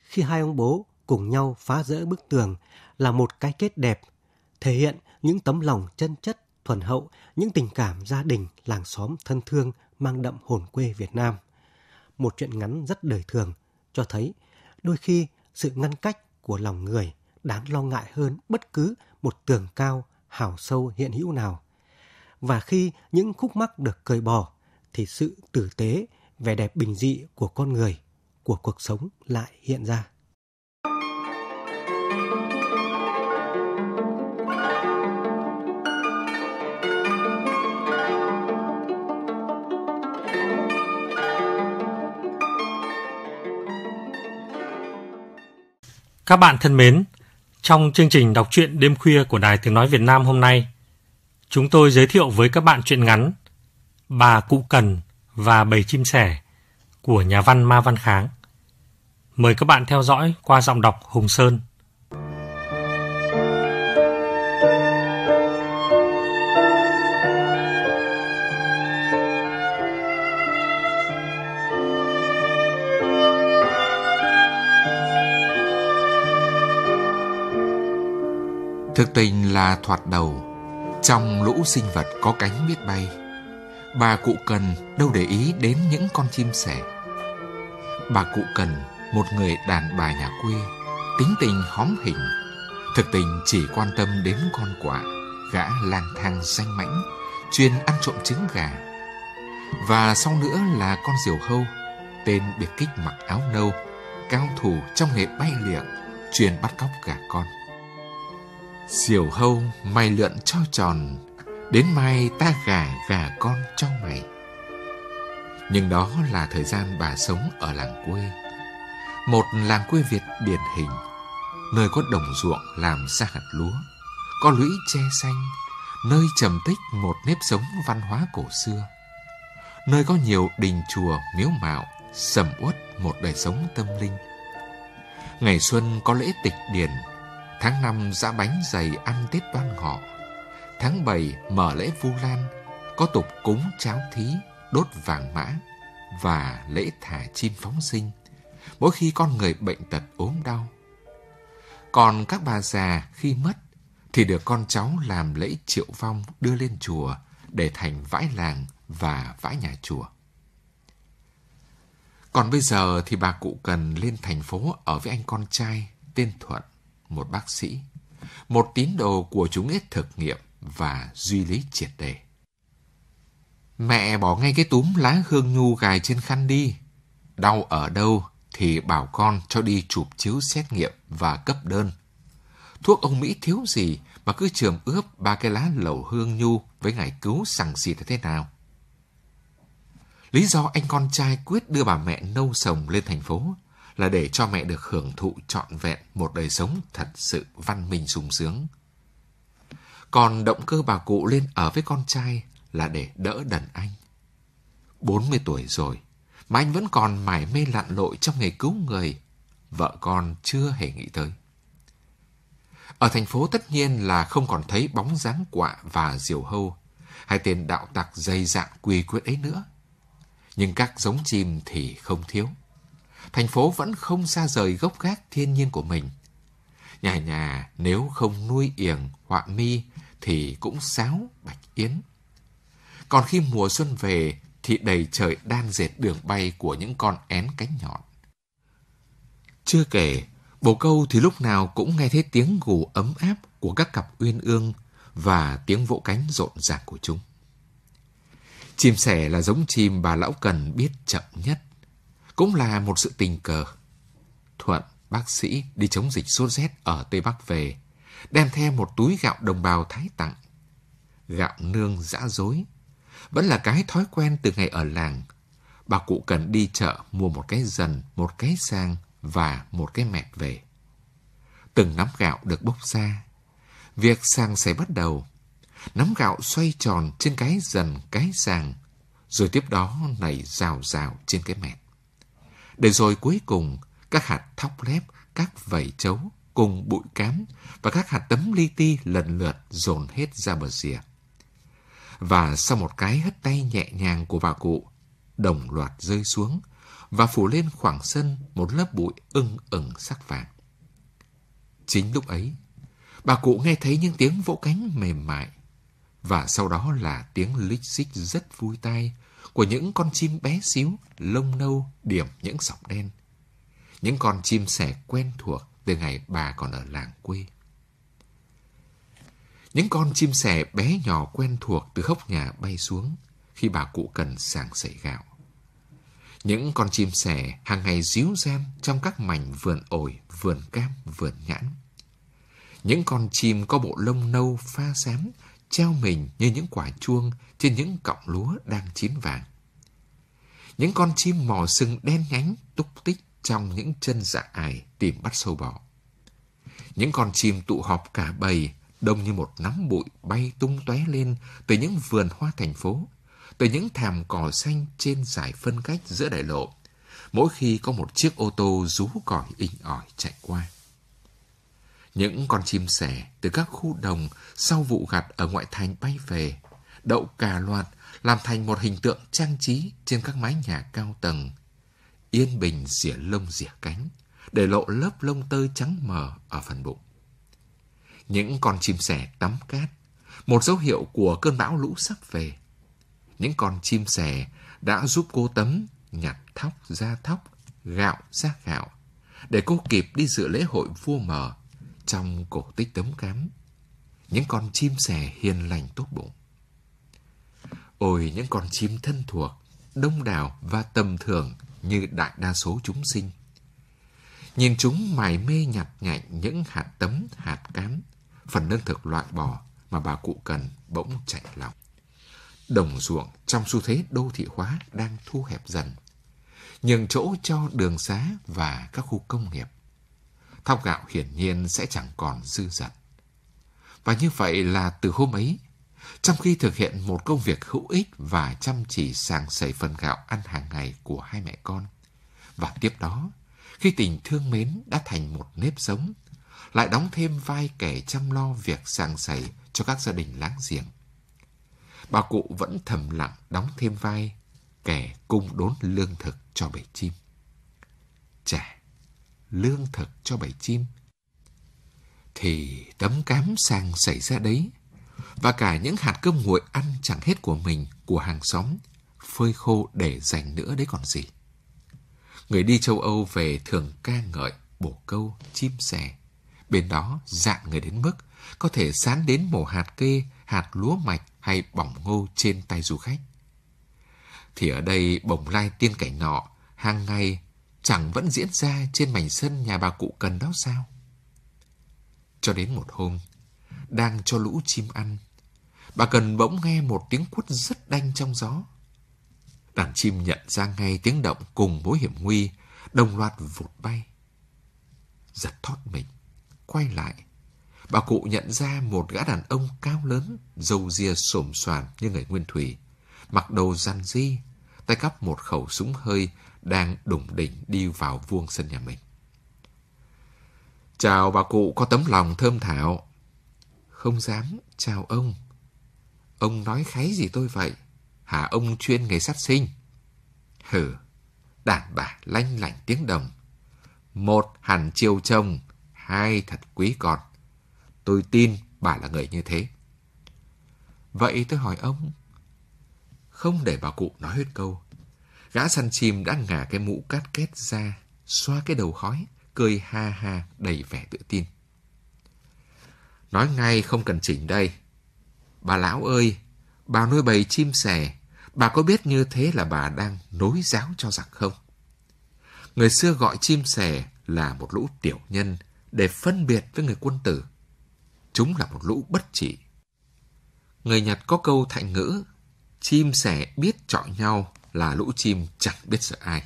khi hai ông bố cùng nhau phá rỡ bức tường là một cái kết đẹp thể hiện những tấm lòng chân chất, thuần hậu, những tình cảm gia đình, làng xóm thân thương mang đậm hồn quê Việt Nam. Một chuyện ngắn rất đời thường cho thấy đôi khi sự ngăn cách của lòng người đáng lo ngại hơn bất cứ một tường cao hào sâu hiện hữu nào. Và khi những khúc mắc được cởi bỏ thì sự tử tế, vẻ đẹp bình dị của con người, của cuộc sống lại hiện ra. Các bạn thân mến, trong chương trình đọc truyện đêm khuya của Đài Tiếng Nói Việt Nam hôm nay, chúng tôi giới thiệu với các bạn truyện ngắn Bà Cụ Cần và Bầy Chim Sẻ của nhà văn Ma Văn Kháng. Mời các bạn theo dõi qua giọng đọc Hùng Sơn. Thực tình là thoạt đầu, trong lũ sinh vật có cánh biết bay, bà cụ Cần đâu để ý đến những con chim sẻ. Bà cụ Cần, một người đàn bà nhà quê, tính tình hóm hình, thực tình chỉ quan tâm đến con quạ, gã lang thang danh mãnh, chuyên ăn trộm trứng gà. Và sau nữa là con diều hâu, tên biệt kích mặc áo nâu, cao thủ trong nghề bay liệng, chuyên bắt cóc gà con. Diều hâu mày lượn cho tròn Đến mai ta gà gà con cho mày Nhưng đó là thời gian bà sống ở làng quê Một làng quê Việt điển hình Nơi có đồng ruộng làm ra hạt lúa Có lũy tre xanh Nơi trầm tích một nếp sống văn hóa cổ xưa Nơi có nhiều đình chùa miếu mạo Sầm uất một đời sống tâm linh Ngày xuân có lễ tịch điển Tháng 5 ra bánh dày ăn Tết đoan ngọ. Tháng 7 mở lễ Vu Lan, có tục cúng cháo thí, đốt vàng mã và lễ thả chim phóng sinh mỗi khi con người bệnh tật ốm đau. Còn các bà già khi mất thì được con cháu làm lễ triệu vong đưa lên chùa để thành vãi làng và vãi nhà chùa. Còn bây giờ thì bà cụ cần lên thành phố ở với anh con trai tên Thuận một bác sĩ, một tín đồ của chúng ít thực nghiệm và duy lý triệt đề. Mẹ bỏ ngay cái túm lá hương nhu gài trên khăn đi. Đau ở đâu thì bảo con cho đi chụp chiếu xét nghiệm và cấp đơn. Thuốc ông Mỹ thiếu gì mà cứ trường ướp ba cái lá lẩu hương nhu với ngải cứu sằng xịt thế nào? Lý do anh con trai quyết đưa bà mẹ nâu sồng lên thành phố là để cho mẹ được hưởng thụ trọn vẹn một đời sống thật sự văn minh sung sướng. Còn động cơ bà cụ lên ở với con trai là để đỡ đần anh. 40 tuổi rồi, mà anh vẫn còn mải mê lặn lội trong nghề cứu người, vợ con chưa hề nghĩ tới. Ở thành phố tất nhiên là không còn thấy bóng dáng quạ và diều hâu, hai tên đạo tặc dây dạn quy quyết ấy nữa. Nhưng các giống chim thì không thiếu thành phố vẫn không xa rời gốc gác thiên nhiên của mình. Nhà nhà nếu không nuôi yểng họa mi thì cũng sáo bạch yến. Còn khi mùa xuân về thì đầy trời đan dệt đường bay của những con én cánh nhọn. Chưa kể, bồ câu thì lúc nào cũng nghe thấy tiếng gù ấm áp của các cặp uyên ương và tiếng vỗ cánh rộn ràng của chúng. Chim sẻ là giống chim bà lão cần biết chậm nhất. Cũng là một sự tình cờ. Thuận, bác sĩ đi chống dịch sốt rét ở Tây Bắc về, đem theo một túi gạo đồng bào Thái tặng. Gạo nương dã dối, vẫn là cái thói quen từ ngày ở làng. Bà cụ cần đi chợ mua một cái dần, một cái sang và một cái mẹt về. Từng nắm gạo được bốc ra. Việc sang sẽ bắt đầu. Nắm gạo xoay tròn trên cái dần cái sàng, rồi tiếp đó nảy rào rào trên cái mẹt. Để rồi cuối cùng, các hạt thóc lép, các vảy chấu cùng bụi cám và các hạt tấm li ti lần lượt dồn hết ra bờ rìa. Và sau một cái hất tay nhẹ nhàng của bà cụ, đồng loạt rơi xuống và phủ lên khoảng sân một lớp bụi ưng ửng sắc vàng. Chính lúc ấy, bà cụ nghe thấy những tiếng vỗ cánh mềm mại và sau đó là tiếng lích xích rất vui tai của những con chim bé xíu, lông nâu, điểm những sọc đen. Những con chim sẻ quen thuộc từ ngày bà còn ở làng quê. Những con chim sẻ bé nhỏ quen thuộc từ hốc nhà bay xuống khi bà cụ cần sàng sẩy gạo. Những con chim sẻ hàng ngày díu gian trong các mảnh vườn ổi, vườn cam, vườn nhãn. Những con chim có bộ lông nâu pha xám treo mình như những quả chuông trên những cọng lúa đang chín vàng. Những con chim mò sừng đen nhánh túc tích trong những chân dạ ải tìm bắt sâu bọ. Những con chim tụ họp cả bầy, đông như một nắm bụi bay tung tóe lên từ những vườn hoa thành phố, từ những thảm cỏ xanh trên giải phân cách giữa đại lộ mỗi khi có một chiếc ô tô rú còi inh ỏi chạy qua. Những con chim sẻ từ các khu đồng sau vụ gặt ở ngoại thành bay về, đậu cả loạt làm thành một hình tượng trang trí trên các mái nhà cao tầng. Yên bình xỉa lông rỉa cánh, để lộ lớp lông tơ trắng mờ ở phần bụng. Những con chim sẻ tắm cát, một dấu hiệu của cơn bão lũ sắp về. Những con chim sẻ đã giúp cô Tấm nhặt thóc ra thóc, gạo ra gạo, để cô kịp đi dự lễ hội vua mờ trong cổ tích tấm cám. Những con chim sẻ hiền lành tốt bụng. Ôi những con chim thân thuộc, đông đảo và tầm thường như đại đa số chúng sinh. Nhìn chúng mải mê nhặt nhạnh những hạt tấm, hạt cám, phần lương thực loại bỏ mà bà cụ cần bỗng chạy lòng. Đồng ruộng trong xu thế đô thị hóa đang thu hẹp dần, nhường chỗ cho đường xá và các khu công nghiệp thóc gạo hiển nhiên sẽ chẳng còn dư dật. Và như vậy là từ hôm ấy, trong khi thực hiện một công việc hữu ích và chăm chỉ sàng sẩy phần gạo ăn hàng ngày của hai mẹ con. Và tiếp đó, khi tình thương mến đã thành một nếp sống, lại đóng thêm vai kẻ chăm lo việc sàng sẩy cho các gia đình láng giềng. Bà cụ vẫn thầm lặng đóng thêm vai kẻ cung đốn lương thực cho bầy chim. Trẻ lương thực cho bầy chim. Thì tấm cám sàng xảy ra đấy, và cả những hạt cơm nguội ăn chẳng hết của mình, của hàng xóm, phơi khô để dành nữa đấy còn gì. Người đi châu Âu về thường ca ngợi bổ câu, chim sẻ. Bên đó dạn người đến mức có thể sán đến mổ hạt kê, hạt lúa mạch hay bỏng ngô trên tay du khách. Thì ở đây bồng lai tiên cảnh nọ, hàng ngày chẳng vẫn diễn ra trên mảnh sân nhà bà cụ cần đó sao? Cho đến một hôm, đang cho lũ chim ăn, bà cần bỗng nghe một tiếng quất rất đanh trong gió. Đàn chim nhận ra ngay tiếng động cùng mối hiểm nguy, đồng loạt vụt bay. Giật thoát mình, quay lại, bà cụ nhận ra một gã đàn ông cao lớn, râu ria xổm xoàn như người nguyên thủy, mặc đồ rằn di, tay cắp một khẩu súng hơi đang đủng đỉnh đi vào vuông sân nhà mình. Chào bà cụ có tấm lòng thơm thảo. Không dám, chào ông. Ông nói kháy gì tôi vậy? Hả ông chuyên nghề sát sinh? Hừ, đàn bà lanh lảnh tiếng đồng. Một hẳn chiều chồng, hai thật quý con. Tôi tin bà là người như thế. Vậy tôi hỏi ông. Không để bà cụ nói hết câu, Gã săn chim đã ngả cái mũ cát két ra, xoa cái đầu khói, cười ha ha đầy vẻ tự tin. Nói ngay không cần chỉnh đây. Bà lão ơi, bà nuôi bầy chim sẻ, bà có biết như thế là bà đang nối giáo cho giặc không? Người xưa gọi chim sẻ là một lũ tiểu nhân để phân biệt với người quân tử. Chúng là một lũ bất trị. Người Nhật có câu thạnh ngữ, chim sẻ biết chọn nhau, là lũ chim chẳng biết sợ ai.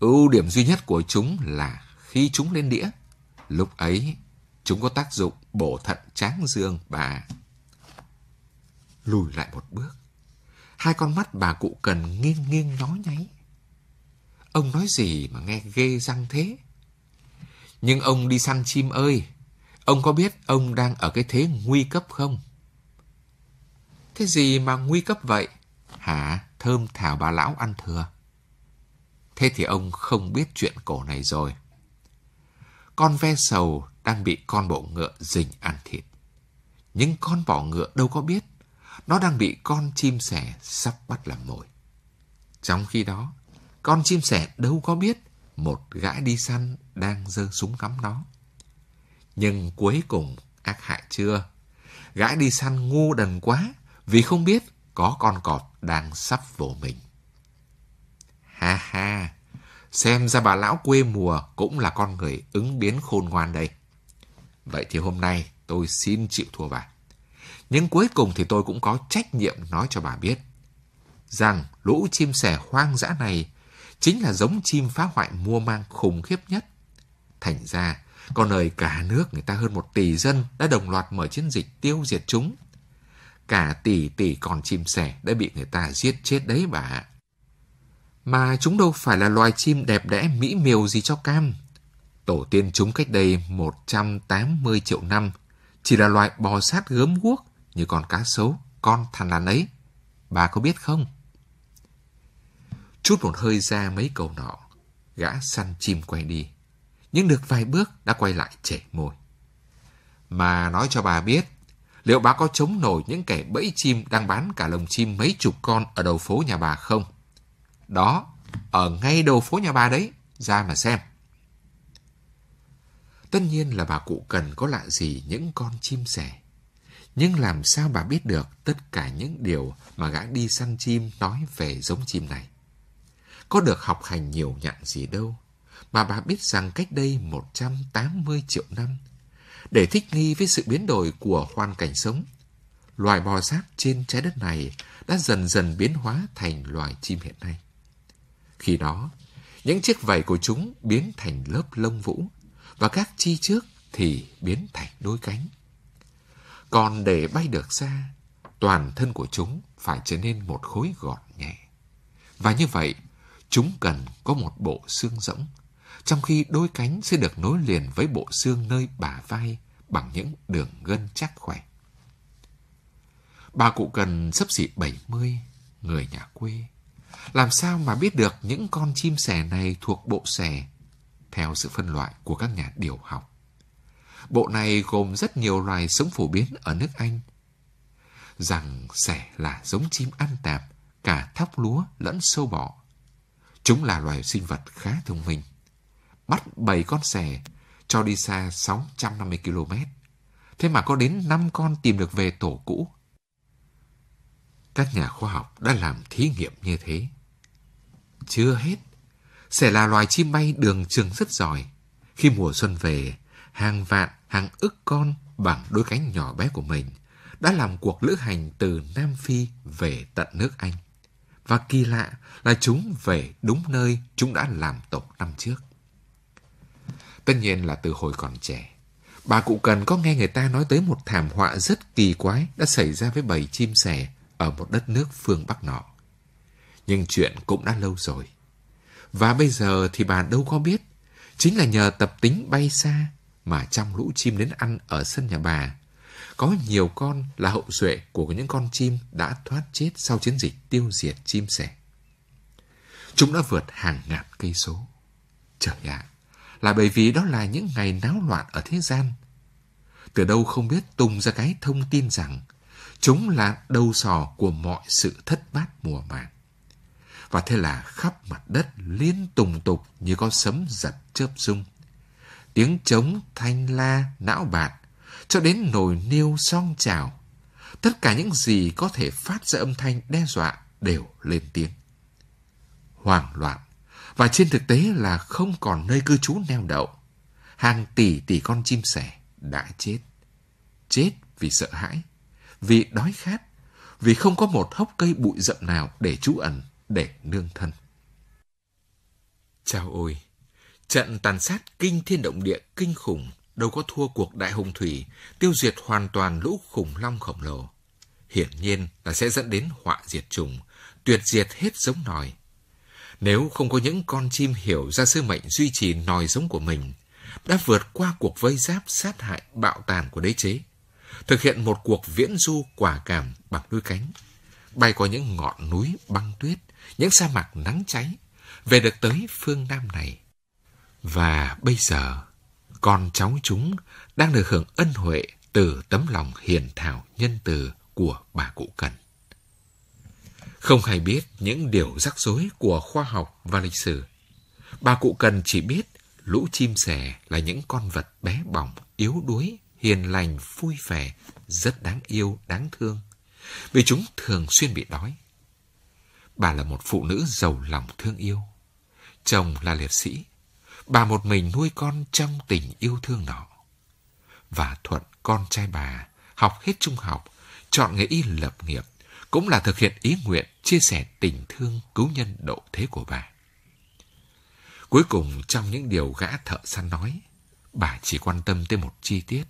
Ưu điểm duy nhất của chúng là khi chúng lên đĩa, lúc ấy chúng có tác dụng bổ thận tráng dương bà. Lùi lại một bước, hai con mắt bà cụ cần nghiêng nghiêng nói nháy. Ông nói gì mà nghe ghê răng thế? Nhưng ông đi săn chim ơi, ông có biết ông đang ở cái thế nguy cấp không? Thế gì mà nguy cấp vậy? Hả? thơm thảo bà lão ăn thừa. Thế thì ông không biết chuyện cổ này rồi. Con ve sầu đang bị con bọ ngựa rình ăn thịt. Nhưng con bọ ngựa đâu có biết, nó đang bị con chim sẻ sắp bắt làm mồi. Trong khi đó, con chim sẻ đâu có biết một gã đi săn đang giơ súng ngắm nó. Nhưng cuối cùng ác hại chưa? Gã đi săn ngu đần quá vì không biết có con cọp đang sắp vồ mình. Ha ha, xem ra bà lão quê mùa cũng là con người ứng biến khôn ngoan đây. Vậy thì hôm nay tôi xin chịu thua bà. Nhưng cuối cùng thì tôi cũng có trách nhiệm nói cho bà biết rằng lũ chim sẻ hoang dã này chính là giống chim phá hoại mua mang khủng khiếp nhất. Thành ra, con nơi cả nước người ta hơn một tỷ dân đã đồng loạt mở chiến dịch tiêu diệt chúng cả tỷ tỷ con chim sẻ đã bị người ta giết chết đấy bà ạ. Mà chúng đâu phải là loài chim đẹp đẽ mỹ miều gì cho cam. Tổ tiên chúng cách đây 180 triệu năm chỉ là loài bò sát gớm guốc như con cá sấu, con thằn lằn ấy. Bà có biết không? Chút một hơi ra mấy cầu nọ, gã săn chim quay đi. Nhưng được vài bước đã quay lại chảy môi. Mà nói cho bà biết, liệu bà có chống nổi những kẻ bẫy chim đang bán cả lồng chim mấy chục con ở đầu phố nhà bà không? Đó, ở ngay đầu phố nhà bà đấy, ra mà xem. Tất nhiên là bà cụ cần có lạ gì những con chim sẻ. Nhưng làm sao bà biết được tất cả những điều mà gã đi săn chim nói về giống chim này? Có được học hành nhiều nhạn gì đâu, mà bà biết rằng cách đây 180 triệu năm, để thích nghi với sự biến đổi của hoàn cảnh sống. Loài bò sát trên trái đất này đã dần dần biến hóa thành loài chim hiện nay. Khi đó, những chiếc vảy của chúng biến thành lớp lông vũ và các chi trước thì biến thành đôi cánh. Còn để bay được xa, toàn thân của chúng phải trở nên một khối gọn nhẹ. Và như vậy, chúng cần có một bộ xương rỗng, trong khi đôi cánh sẽ được nối liền với bộ xương nơi bả vai bằng những đường gân chắc khỏe. Bà cụ cần sấp xỉ 70, người nhà quê. Làm sao mà biết được những con chim sẻ này thuộc bộ sẻ theo sự phân loại của các nhà điều học. Bộ này gồm rất nhiều loài sống phổ biến ở nước Anh. Rằng sẻ là giống chim ăn tạp, cả thóc lúa lẫn sâu bọ. Chúng là loài sinh vật khá thông minh. Bắt 7 con sẻ cho đi xa 650 km. Thế mà có đến 5 con tìm được về tổ cũ. Các nhà khoa học đã làm thí nghiệm như thế. Chưa hết, sẽ là loài chim bay đường trường rất giỏi. Khi mùa xuân về, hàng vạn, hàng ức con bằng đôi cánh nhỏ bé của mình đã làm cuộc lữ hành từ Nam Phi về tận nước Anh. Và kỳ lạ là chúng về đúng nơi chúng đã làm tổ năm trước. Tất nhiên là từ hồi còn trẻ. Bà cụ cần có nghe người ta nói tới một thảm họa rất kỳ quái đã xảy ra với bầy chim sẻ ở một đất nước phương Bắc nọ. Nhưng chuyện cũng đã lâu rồi. Và bây giờ thì bà đâu có biết, chính là nhờ tập tính bay xa mà trong lũ chim đến ăn ở sân nhà bà, có nhiều con là hậu duệ của những con chim đã thoát chết sau chiến dịch tiêu diệt chim sẻ. Chúng đã vượt hàng ngàn cây số. Trời ạ! À, là bởi vì đó là những ngày náo loạn ở thế gian. Từ đâu không biết tung ra cái thông tin rằng chúng là đầu sò của mọi sự thất bát mùa màng. Và thế là khắp mặt đất liên tùng tục như có sấm giật chớp rung. Tiếng trống thanh la não bạt cho đến nồi niêu song trào. Tất cả những gì có thể phát ra âm thanh đe dọa đều lên tiếng. Hoàng loạn và trên thực tế là không còn nơi cư trú neo đậu. Hàng tỷ tỷ con chim sẻ đã chết. Chết vì sợ hãi, vì đói khát, vì không có một hốc cây bụi rậm nào để trú ẩn, để nương thân. Chao ôi, trận tàn sát kinh thiên động địa kinh khủng đâu có thua cuộc đại hồng thủy tiêu diệt hoàn toàn lũ khủng long khổng lồ. Hiển nhiên là sẽ dẫn đến họa diệt chủng tuyệt diệt hết giống nòi, nếu không có những con chim hiểu ra sứ mệnh duy trì nòi giống của mình, đã vượt qua cuộc vây giáp sát hại bạo tàn của đế chế, thực hiện một cuộc viễn du quả cảm bằng đôi cánh, bay qua những ngọn núi băng tuyết, những sa mạc nắng cháy, về được tới phương Nam này. Và bây giờ, con cháu chúng đang được hưởng ân huệ từ tấm lòng hiền thảo nhân từ của bà cụ Cần. Không hay biết những điều rắc rối của khoa học và lịch sử. Bà cụ cần chỉ biết lũ chim sẻ là những con vật bé bỏng, yếu đuối, hiền lành, vui vẻ, rất đáng yêu, đáng thương. Vì chúng thường xuyên bị đói. Bà là một phụ nữ giàu lòng thương yêu. Chồng là liệt sĩ. Bà một mình nuôi con trong tình yêu thương nọ. Và Thuận, con trai bà, học hết trung học, chọn nghề y lập nghiệp cũng là thực hiện ý nguyện chia sẻ tình thương cứu nhân độ thế của bà. Cuối cùng trong những điều gã thợ săn nói, bà chỉ quan tâm tới một chi tiết.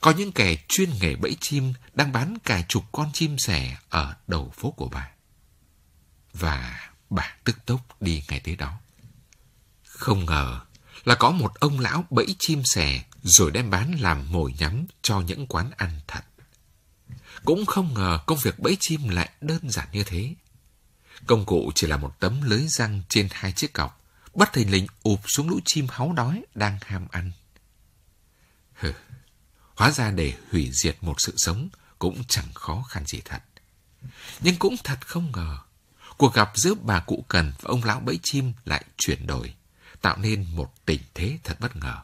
Có những kẻ chuyên nghề bẫy chim đang bán cả chục con chim sẻ ở đầu phố của bà. Và bà tức tốc đi ngay tới đó. Không ngờ là có một ông lão bẫy chim sẻ rồi đem bán làm mồi nhắm cho những quán ăn thật. Cũng không ngờ công việc bẫy chim lại đơn giản như thế. Công cụ chỉ là một tấm lưới răng trên hai chiếc cọc, bất thình lình ụp xuống lũ chim háu đói đang ham ăn. Hừ, hóa ra để hủy diệt một sự sống cũng chẳng khó khăn gì thật. Nhưng cũng thật không ngờ, cuộc gặp giữa bà cụ Cần và ông lão bẫy chim lại chuyển đổi, tạo nên một tình thế thật bất ngờ.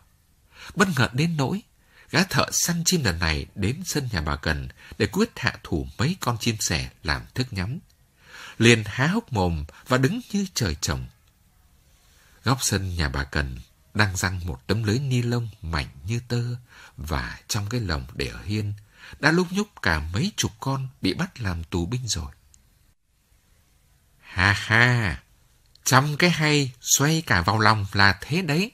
Bất ngờ đến nỗi gã thợ săn chim lần này đến sân nhà bà Cần để quyết hạ thủ mấy con chim sẻ làm thức nhắm. Liền há hốc mồm và đứng như trời trồng. Góc sân nhà bà Cần đang răng một tấm lưới ni lông mảnh như tơ và trong cái lồng để ở hiên đã lúc nhúc cả mấy chục con bị bắt làm tù binh rồi. Ha ha, trăm cái hay xoay cả vào lòng là thế đấy.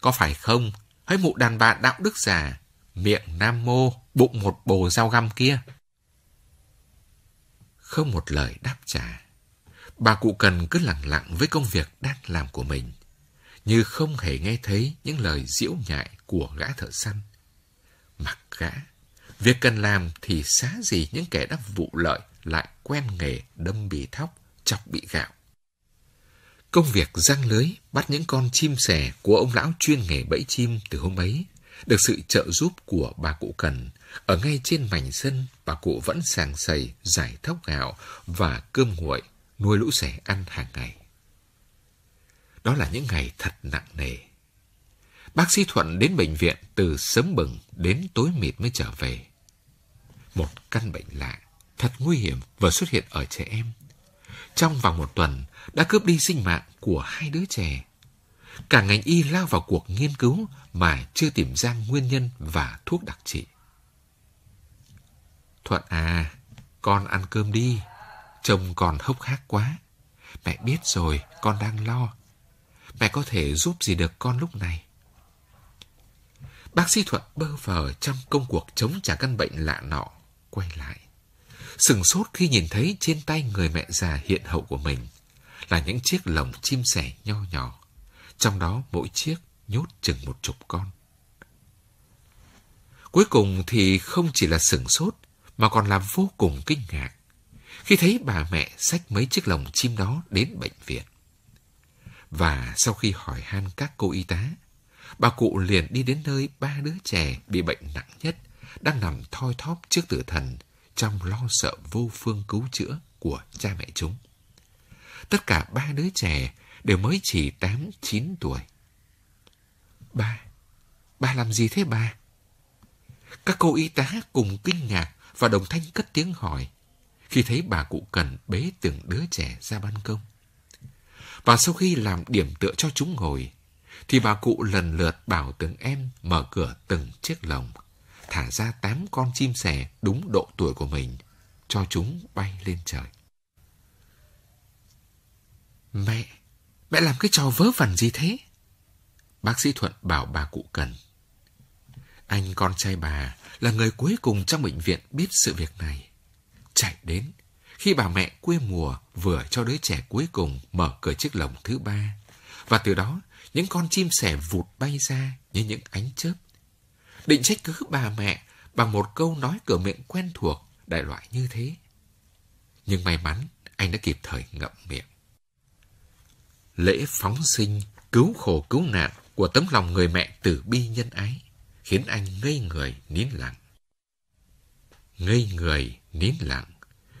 Có phải không hỡi mụ đàn bà đạo đức giả, miệng nam mô, bụng một bồ dao găm kia. Không một lời đáp trả, bà cụ cần cứ lặng lặng với công việc đang làm của mình, như không hề nghe thấy những lời diễu nhại của gã thợ săn. Mặc gã, việc cần làm thì xá gì những kẻ đã vụ lợi lại quen nghề đâm bị thóc, chọc bị gạo. Công việc giăng lưới bắt những con chim sẻ của ông lão chuyên nghề bẫy chim từ hôm ấy được sự trợ giúp của bà cụ Cần. Ở ngay trên mảnh sân, bà cụ vẫn sàng sầy giải thóc gạo và cơm nguội nuôi lũ sẻ ăn hàng ngày. Đó là những ngày thật nặng nề. Bác sĩ Thuận đến bệnh viện từ sớm bừng đến tối mịt mới trở về. Một căn bệnh lạ, thật nguy hiểm vừa xuất hiện ở trẻ em. Trong vòng một tuần, đã cướp đi sinh mạng của hai đứa trẻ. Cả ngành y lao vào cuộc nghiên cứu mà chưa tìm ra nguyên nhân và thuốc đặc trị. Thuận à, con ăn cơm đi, chồng còn hốc hác quá. Mẹ biết rồi, con đang lo. Mẹ có thể giúp gì được con lúc này? Bác sĩ Thuận bơ vờ trong công cuộc chống trả căn bệnh lạ nọ, quay lại. Sừng sốt khi nhìn thấy trên tay người mẹ già hiện hậu của mình – là những chiếc lồng chim sẻ nho nhỏ, trong đó mỗi chiếc nhốt chừng một chục con. Cuối cùng thì không chỉ là sửng sốt, mà còn là vô cùng kinh ngạc khi thấy bà mẹ xách mấy chiếc lồng chim đó đến bệnh viện. Và sau khi hỏi han các cô y tá, bà cụ liền đi đến nơi ba đứa trẻ bị bệnh nặng nhất đang nằm thoi thóp trước tử thần trong lo sợ vô phương cứu chữa của cha mẹ chúng tất cả ba đứa trẻ đều mới chỉ tám chín tuổi. Ba, ba làm gì thế ba? Các cô y tá cùng kinh ngạc và đồng thanh cất tiếng hỏi khi thấy bà cụ cần bế từng đứa trẻ ra ban công. Và sau khi làm điểm tựa cho chúng ngồi, thì bà cụ lần lượt bảo từng em mở cửa từng chiếc lồng, thả ra tám con chim sẻ đúng độ tuổi của mình, cho chúng bay lên trời. Mẹ, mẹ làm cái trò vớ vẩn gì thế? Bác sĩ Thuận bảo bà cụ cần. Anh con trai bà là người cuối cùng trong bệnh viện biết sự việc này. Chạy đến, khi bà mẹ quê mùa vừa cho đứa trẻ cuối cùng mở cửa chiếc lồng thứ ba. Và từ đó, những con chim sẻ vụt bay ra như những ánh chớp. Định trách cứ bà mẹ bằng một câu nói cửa miệng quen thuộc đại loại như thế. Nhưng may mắn, anh đã kịp thời ngậm miệng lễ phóng sinh, cứu khổ cứu nạn của tấm lòng người mẹ tử bi nhân ái khiến anh ngây người nín lặng. Ngây người nín lặng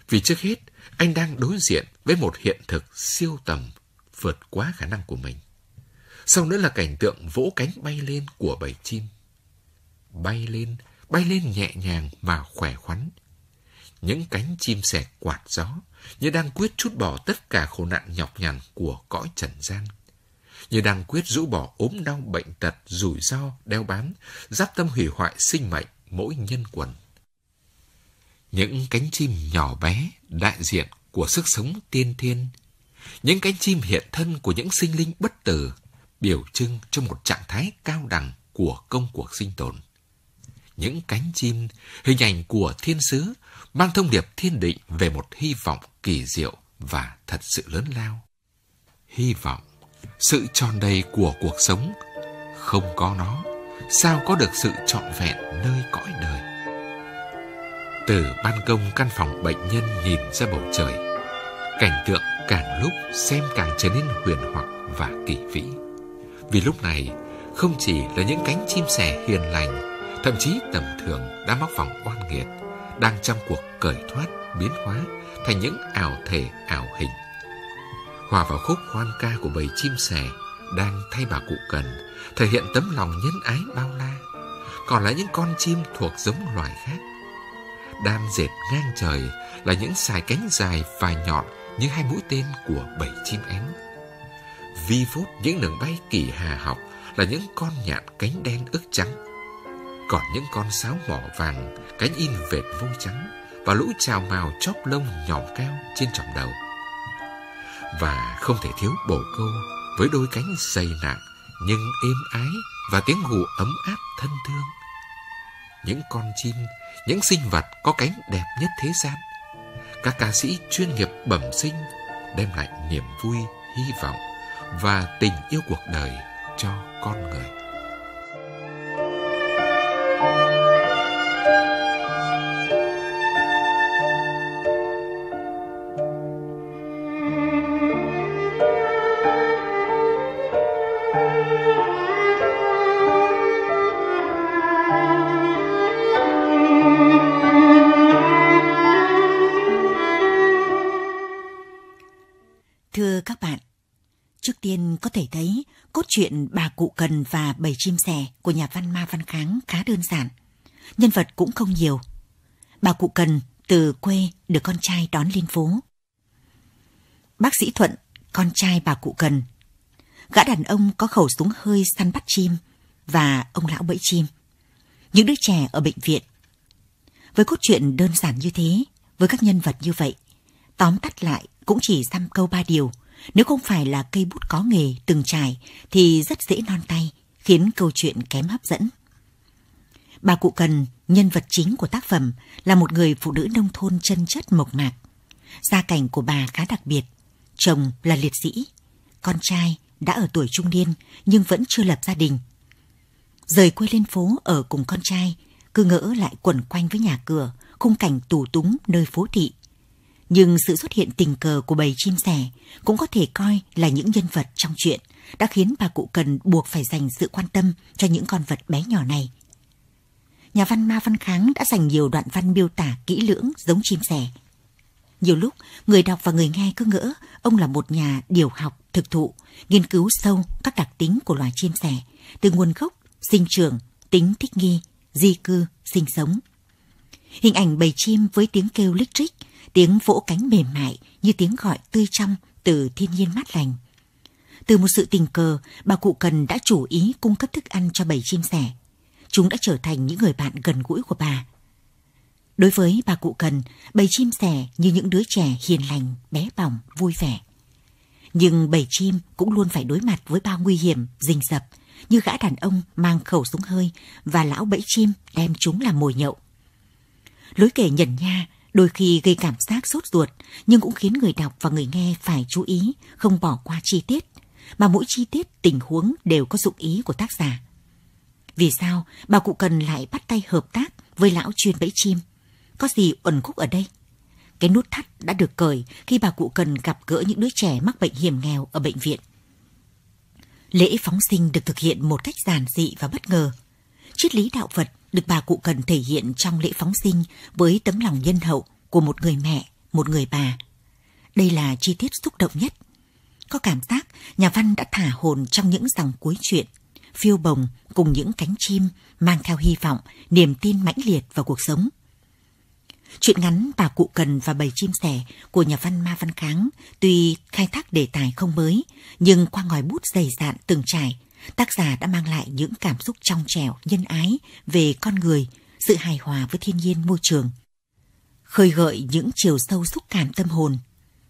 vì trước hết anh đang đối diện với một hiện thực siêu tầm vượt quá khả năng của mình. Sau nữa là cảnh tượng vỗ cánh bay lên của bầy chim. Bay lên, bay lên nhẹ nhàng và khỏe khoắn những cánh chim sẻ quạt gió như đang quyết chút bỏ tất cả khổ nạn nhọc nhằn của cõi trần gian như đang quyết rũ bỏ ốm đau bệnh tật rủi ro đeo bám giáp tâm hủy hoại sinh mệnh mỗi nhân quần những cánh chim nhỏ bé đại diện của sức sống tiên thiên những cánh chim hiện thân của những sinh linh bất tử biểu trưng cho một trạng thái cao đẳng của công cuộc sinh tồn những cánh chim hình ảnh của thiên sứ mang thông điệp thiên định về một hy vọng kỳ diệu và thật sự lớn lao. Hy vọng, sự tròn đầy của cuộc sống, không có nó, sao có được sự trọn vẹn nơi cõi đời. Từ ban công căn phòng bệnh nhân nhìn ra bầu trời, cảnh tượng càng lúc xem càng trở nên huyền hoặc và kỳ vĩ. Vì lúc này, không chỉ là những cánh chim sẻ hiền lành, thậm chí tầm thường đã mắc vòng oan nghiệt, đang trong cuộc cởi thoát, biến hóa thành những ảo thể ảo hình. Hòa vào khúc hoan ca của bầy chim sẻ đang thay bà cụ cần, thể hiện tấm lòng nhân ái bao la, còn là những con chim thuộc giống loài khác. Đan dệt ngang trời là những sải cánh dài và nhọn như hai mũi tên của bầy chim én. Vi vút những đường bay kỳ hà học là những con nhạn cánh đen ức trắng còn những con sáo mỏ vàng, cánh in vệt vôi trắng và lũ trào màu chóp lông nhỏm cao trên trỏm đầu. Và không thể thiếu bồ câu với đôi cánh dày nặng nhưng êm ái và tiếng hù ấm áp thân thương. Những con chim, những sinh vật có cánh đẹp nhất thế gian. Các ca sĩ chuyên nghiệp bẩm sinh đem lại niềm vui, hy vọng và tình yêu cuộc đời cho con người. Chuyện bà cụ cần và bảy chim sẻ của nhà văn Ma Văn Kháng khá đơn giản. Nhân vật cũng không nhiều. Bà cụ cần từ quê được con trai đón lên phố. Bác sĩ Thuận, con trai bà cụ cần. Gã đàn ông có khẩu súng hơi săn bắt chim và ông lão bẫy chim. Những đứa trẻ ở bệnh viện. Với cốt truyện đơn giản như thế, với các nhân vật như vậy, tóm tắt lại cũng chỉ dăm câu ba điều – nếu không phải là cây bút có nghề từng trải thì rất dễ non tay, khiến câu chuyện kém hấp dẫn. Bà Cụ Cần, nhân vật chính của tác phẩm, là một người phụ nữ nông thôn chân chất mộc mạc. Gia cảnh của bà khá đặc biệt. Chồng là liệt sĩ, con trai đã ở tuổi trung niên nhưng vẫn chưa lập gia đình. Rời quê lên phố ở cùng con trai, cứ ngỡ lại quẩn quanh với nhà cửa, khung cảnh tù túng nơi phố thị, nhưng sự xuất hiện tình cờ của bầy chim sẻ cũng có thể coi là những nhân vật trong chuyện đã khiến bà cụ cần buộc phải dành sự quan tâm cho những con vật bé nhỏ này. Nhà văn Ma Văn Kháng đã dành nhiều đoạn văn miêu tả kỹ lưỡng giống chim sẻ. Nhiều lúc, người đọc và người nghe cứ ngỡ ông là một nhà điều học, thực thụ, nghiên cứu sâu các đặc tính của loài chim sẻ, từ nguồn gốc, sinh trưởng, tính thích nghi, di cư, sinh sống. Hình ảnh bầy chim với tiếng kêu lích trích tiếng vỗ cánh mềm mại như tiếng gọi tươi trong từ thiên nhiên mát lành. Từ một sự tình cờ, bà cụ Cần đã chủ ý cung cấp thức ăn cho bầy chim sẻ. Chúng đã trở thành những người bạn gần gũi của bà. Đối với bà cụ Cần, bầy chim sẻ như những đứa trẻ hiền lành, bé bỏng, vui vẻ. Nhưng bầy chim cũng luôn phải đối mặt với bao nguy hiểm, rình rập, như gã đàn ông mang khẩu súng hơi và lão bẫy chim đem chúng làm mồi nhậu. Lối kể nhẩn nha đôi khi gây cảm giác sốt ruột nhưng cũng khiến người đọc và người nghe phải chú ý, không bỏ qua chi tiết, mà mỗi chi tiết tình huống đều có dụng ý của tác giả. Vì sao bà cụ cần lại bắt tay hợp tác với lão chuyên bẫy chim? Có gì uẩn khúc ở đây? Cái nút thắt đã được cởi khi bà cụ cần gặp gỡ những đứa trẻ mắc bệnh hiểm nghèo ở bệnh viện. Lễ phóng sinh được thực hiện một cách giản dị và bất ngờ. Triết lý đạo Phật được bà cụ cần thể hiện trong lễ phóng sinh với tấm lòng nhân hậu của một người mẹ, một người bà. Đây là chi tiết xúc động nhất. Có cảm giác nhà văn đã thả hồn trong những dòng cuối chuyện, phiêu bồng cùng những cánh chim mang theo hy vọng, niềm tin mãnh liệt vào cuộc sống. Chuyện ngắn Bà Cụ Cần và Bầy Chim Sẻ của nhà văn Ma Văn Kháng tuy khai thác đề tài không mới, nhưng qua ngòi bút dày dạn từng trải – tác giả đã mang lại những cảm xúc trong trẻo, nhân ái về con người, sự hài hòa với thiên nhiên môi trường. Khơi gợi những chiều sâu xúc cảm tâm hồn.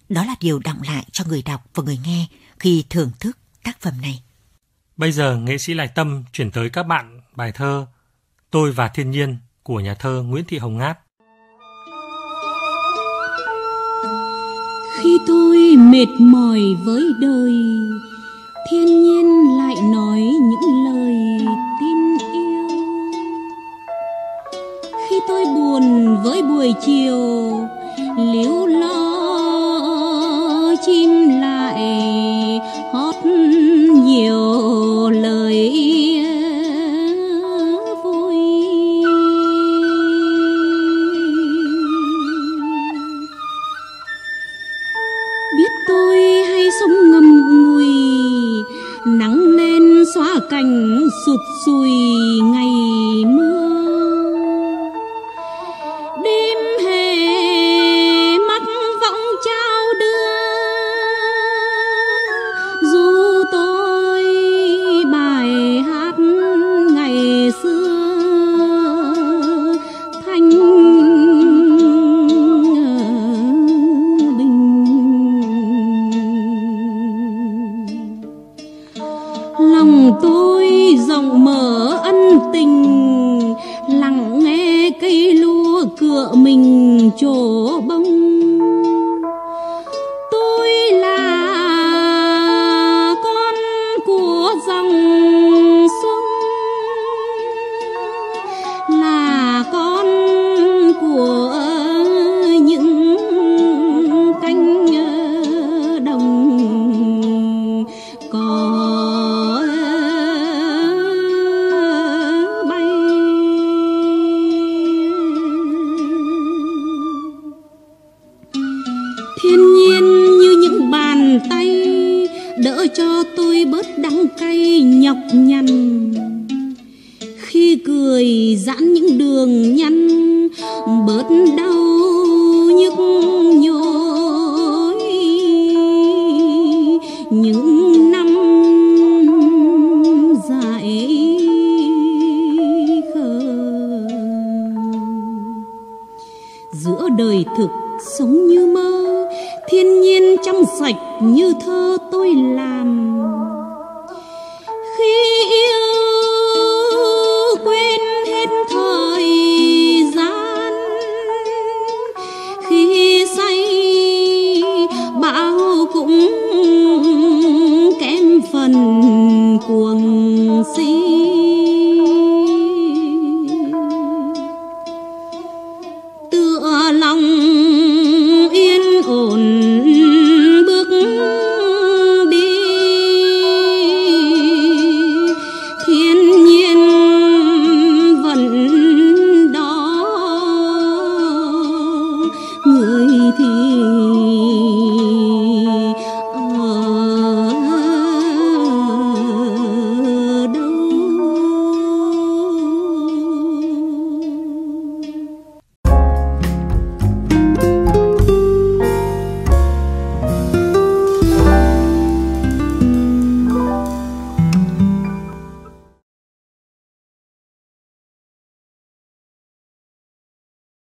Đó là điều đọng lại cho người đọc và người nghe khi thưởng thức tác phẩm này. Bây giờ nghệ sĩ Lại Tâm chuyển tới các bạn bài thơ Tôi và Thiên nhiên của nhà thơ Nguyễn Thị Hồng Ngát. Khi tôi mệt mỏi với đời thiên nhiên lại nói những lời tin yêu khi tôi buồn với buổi chiều liễu lo chim lá 最爱。bớt đắng cay nhọc nhằn khi cười giãn những đường nhăn bớt đắng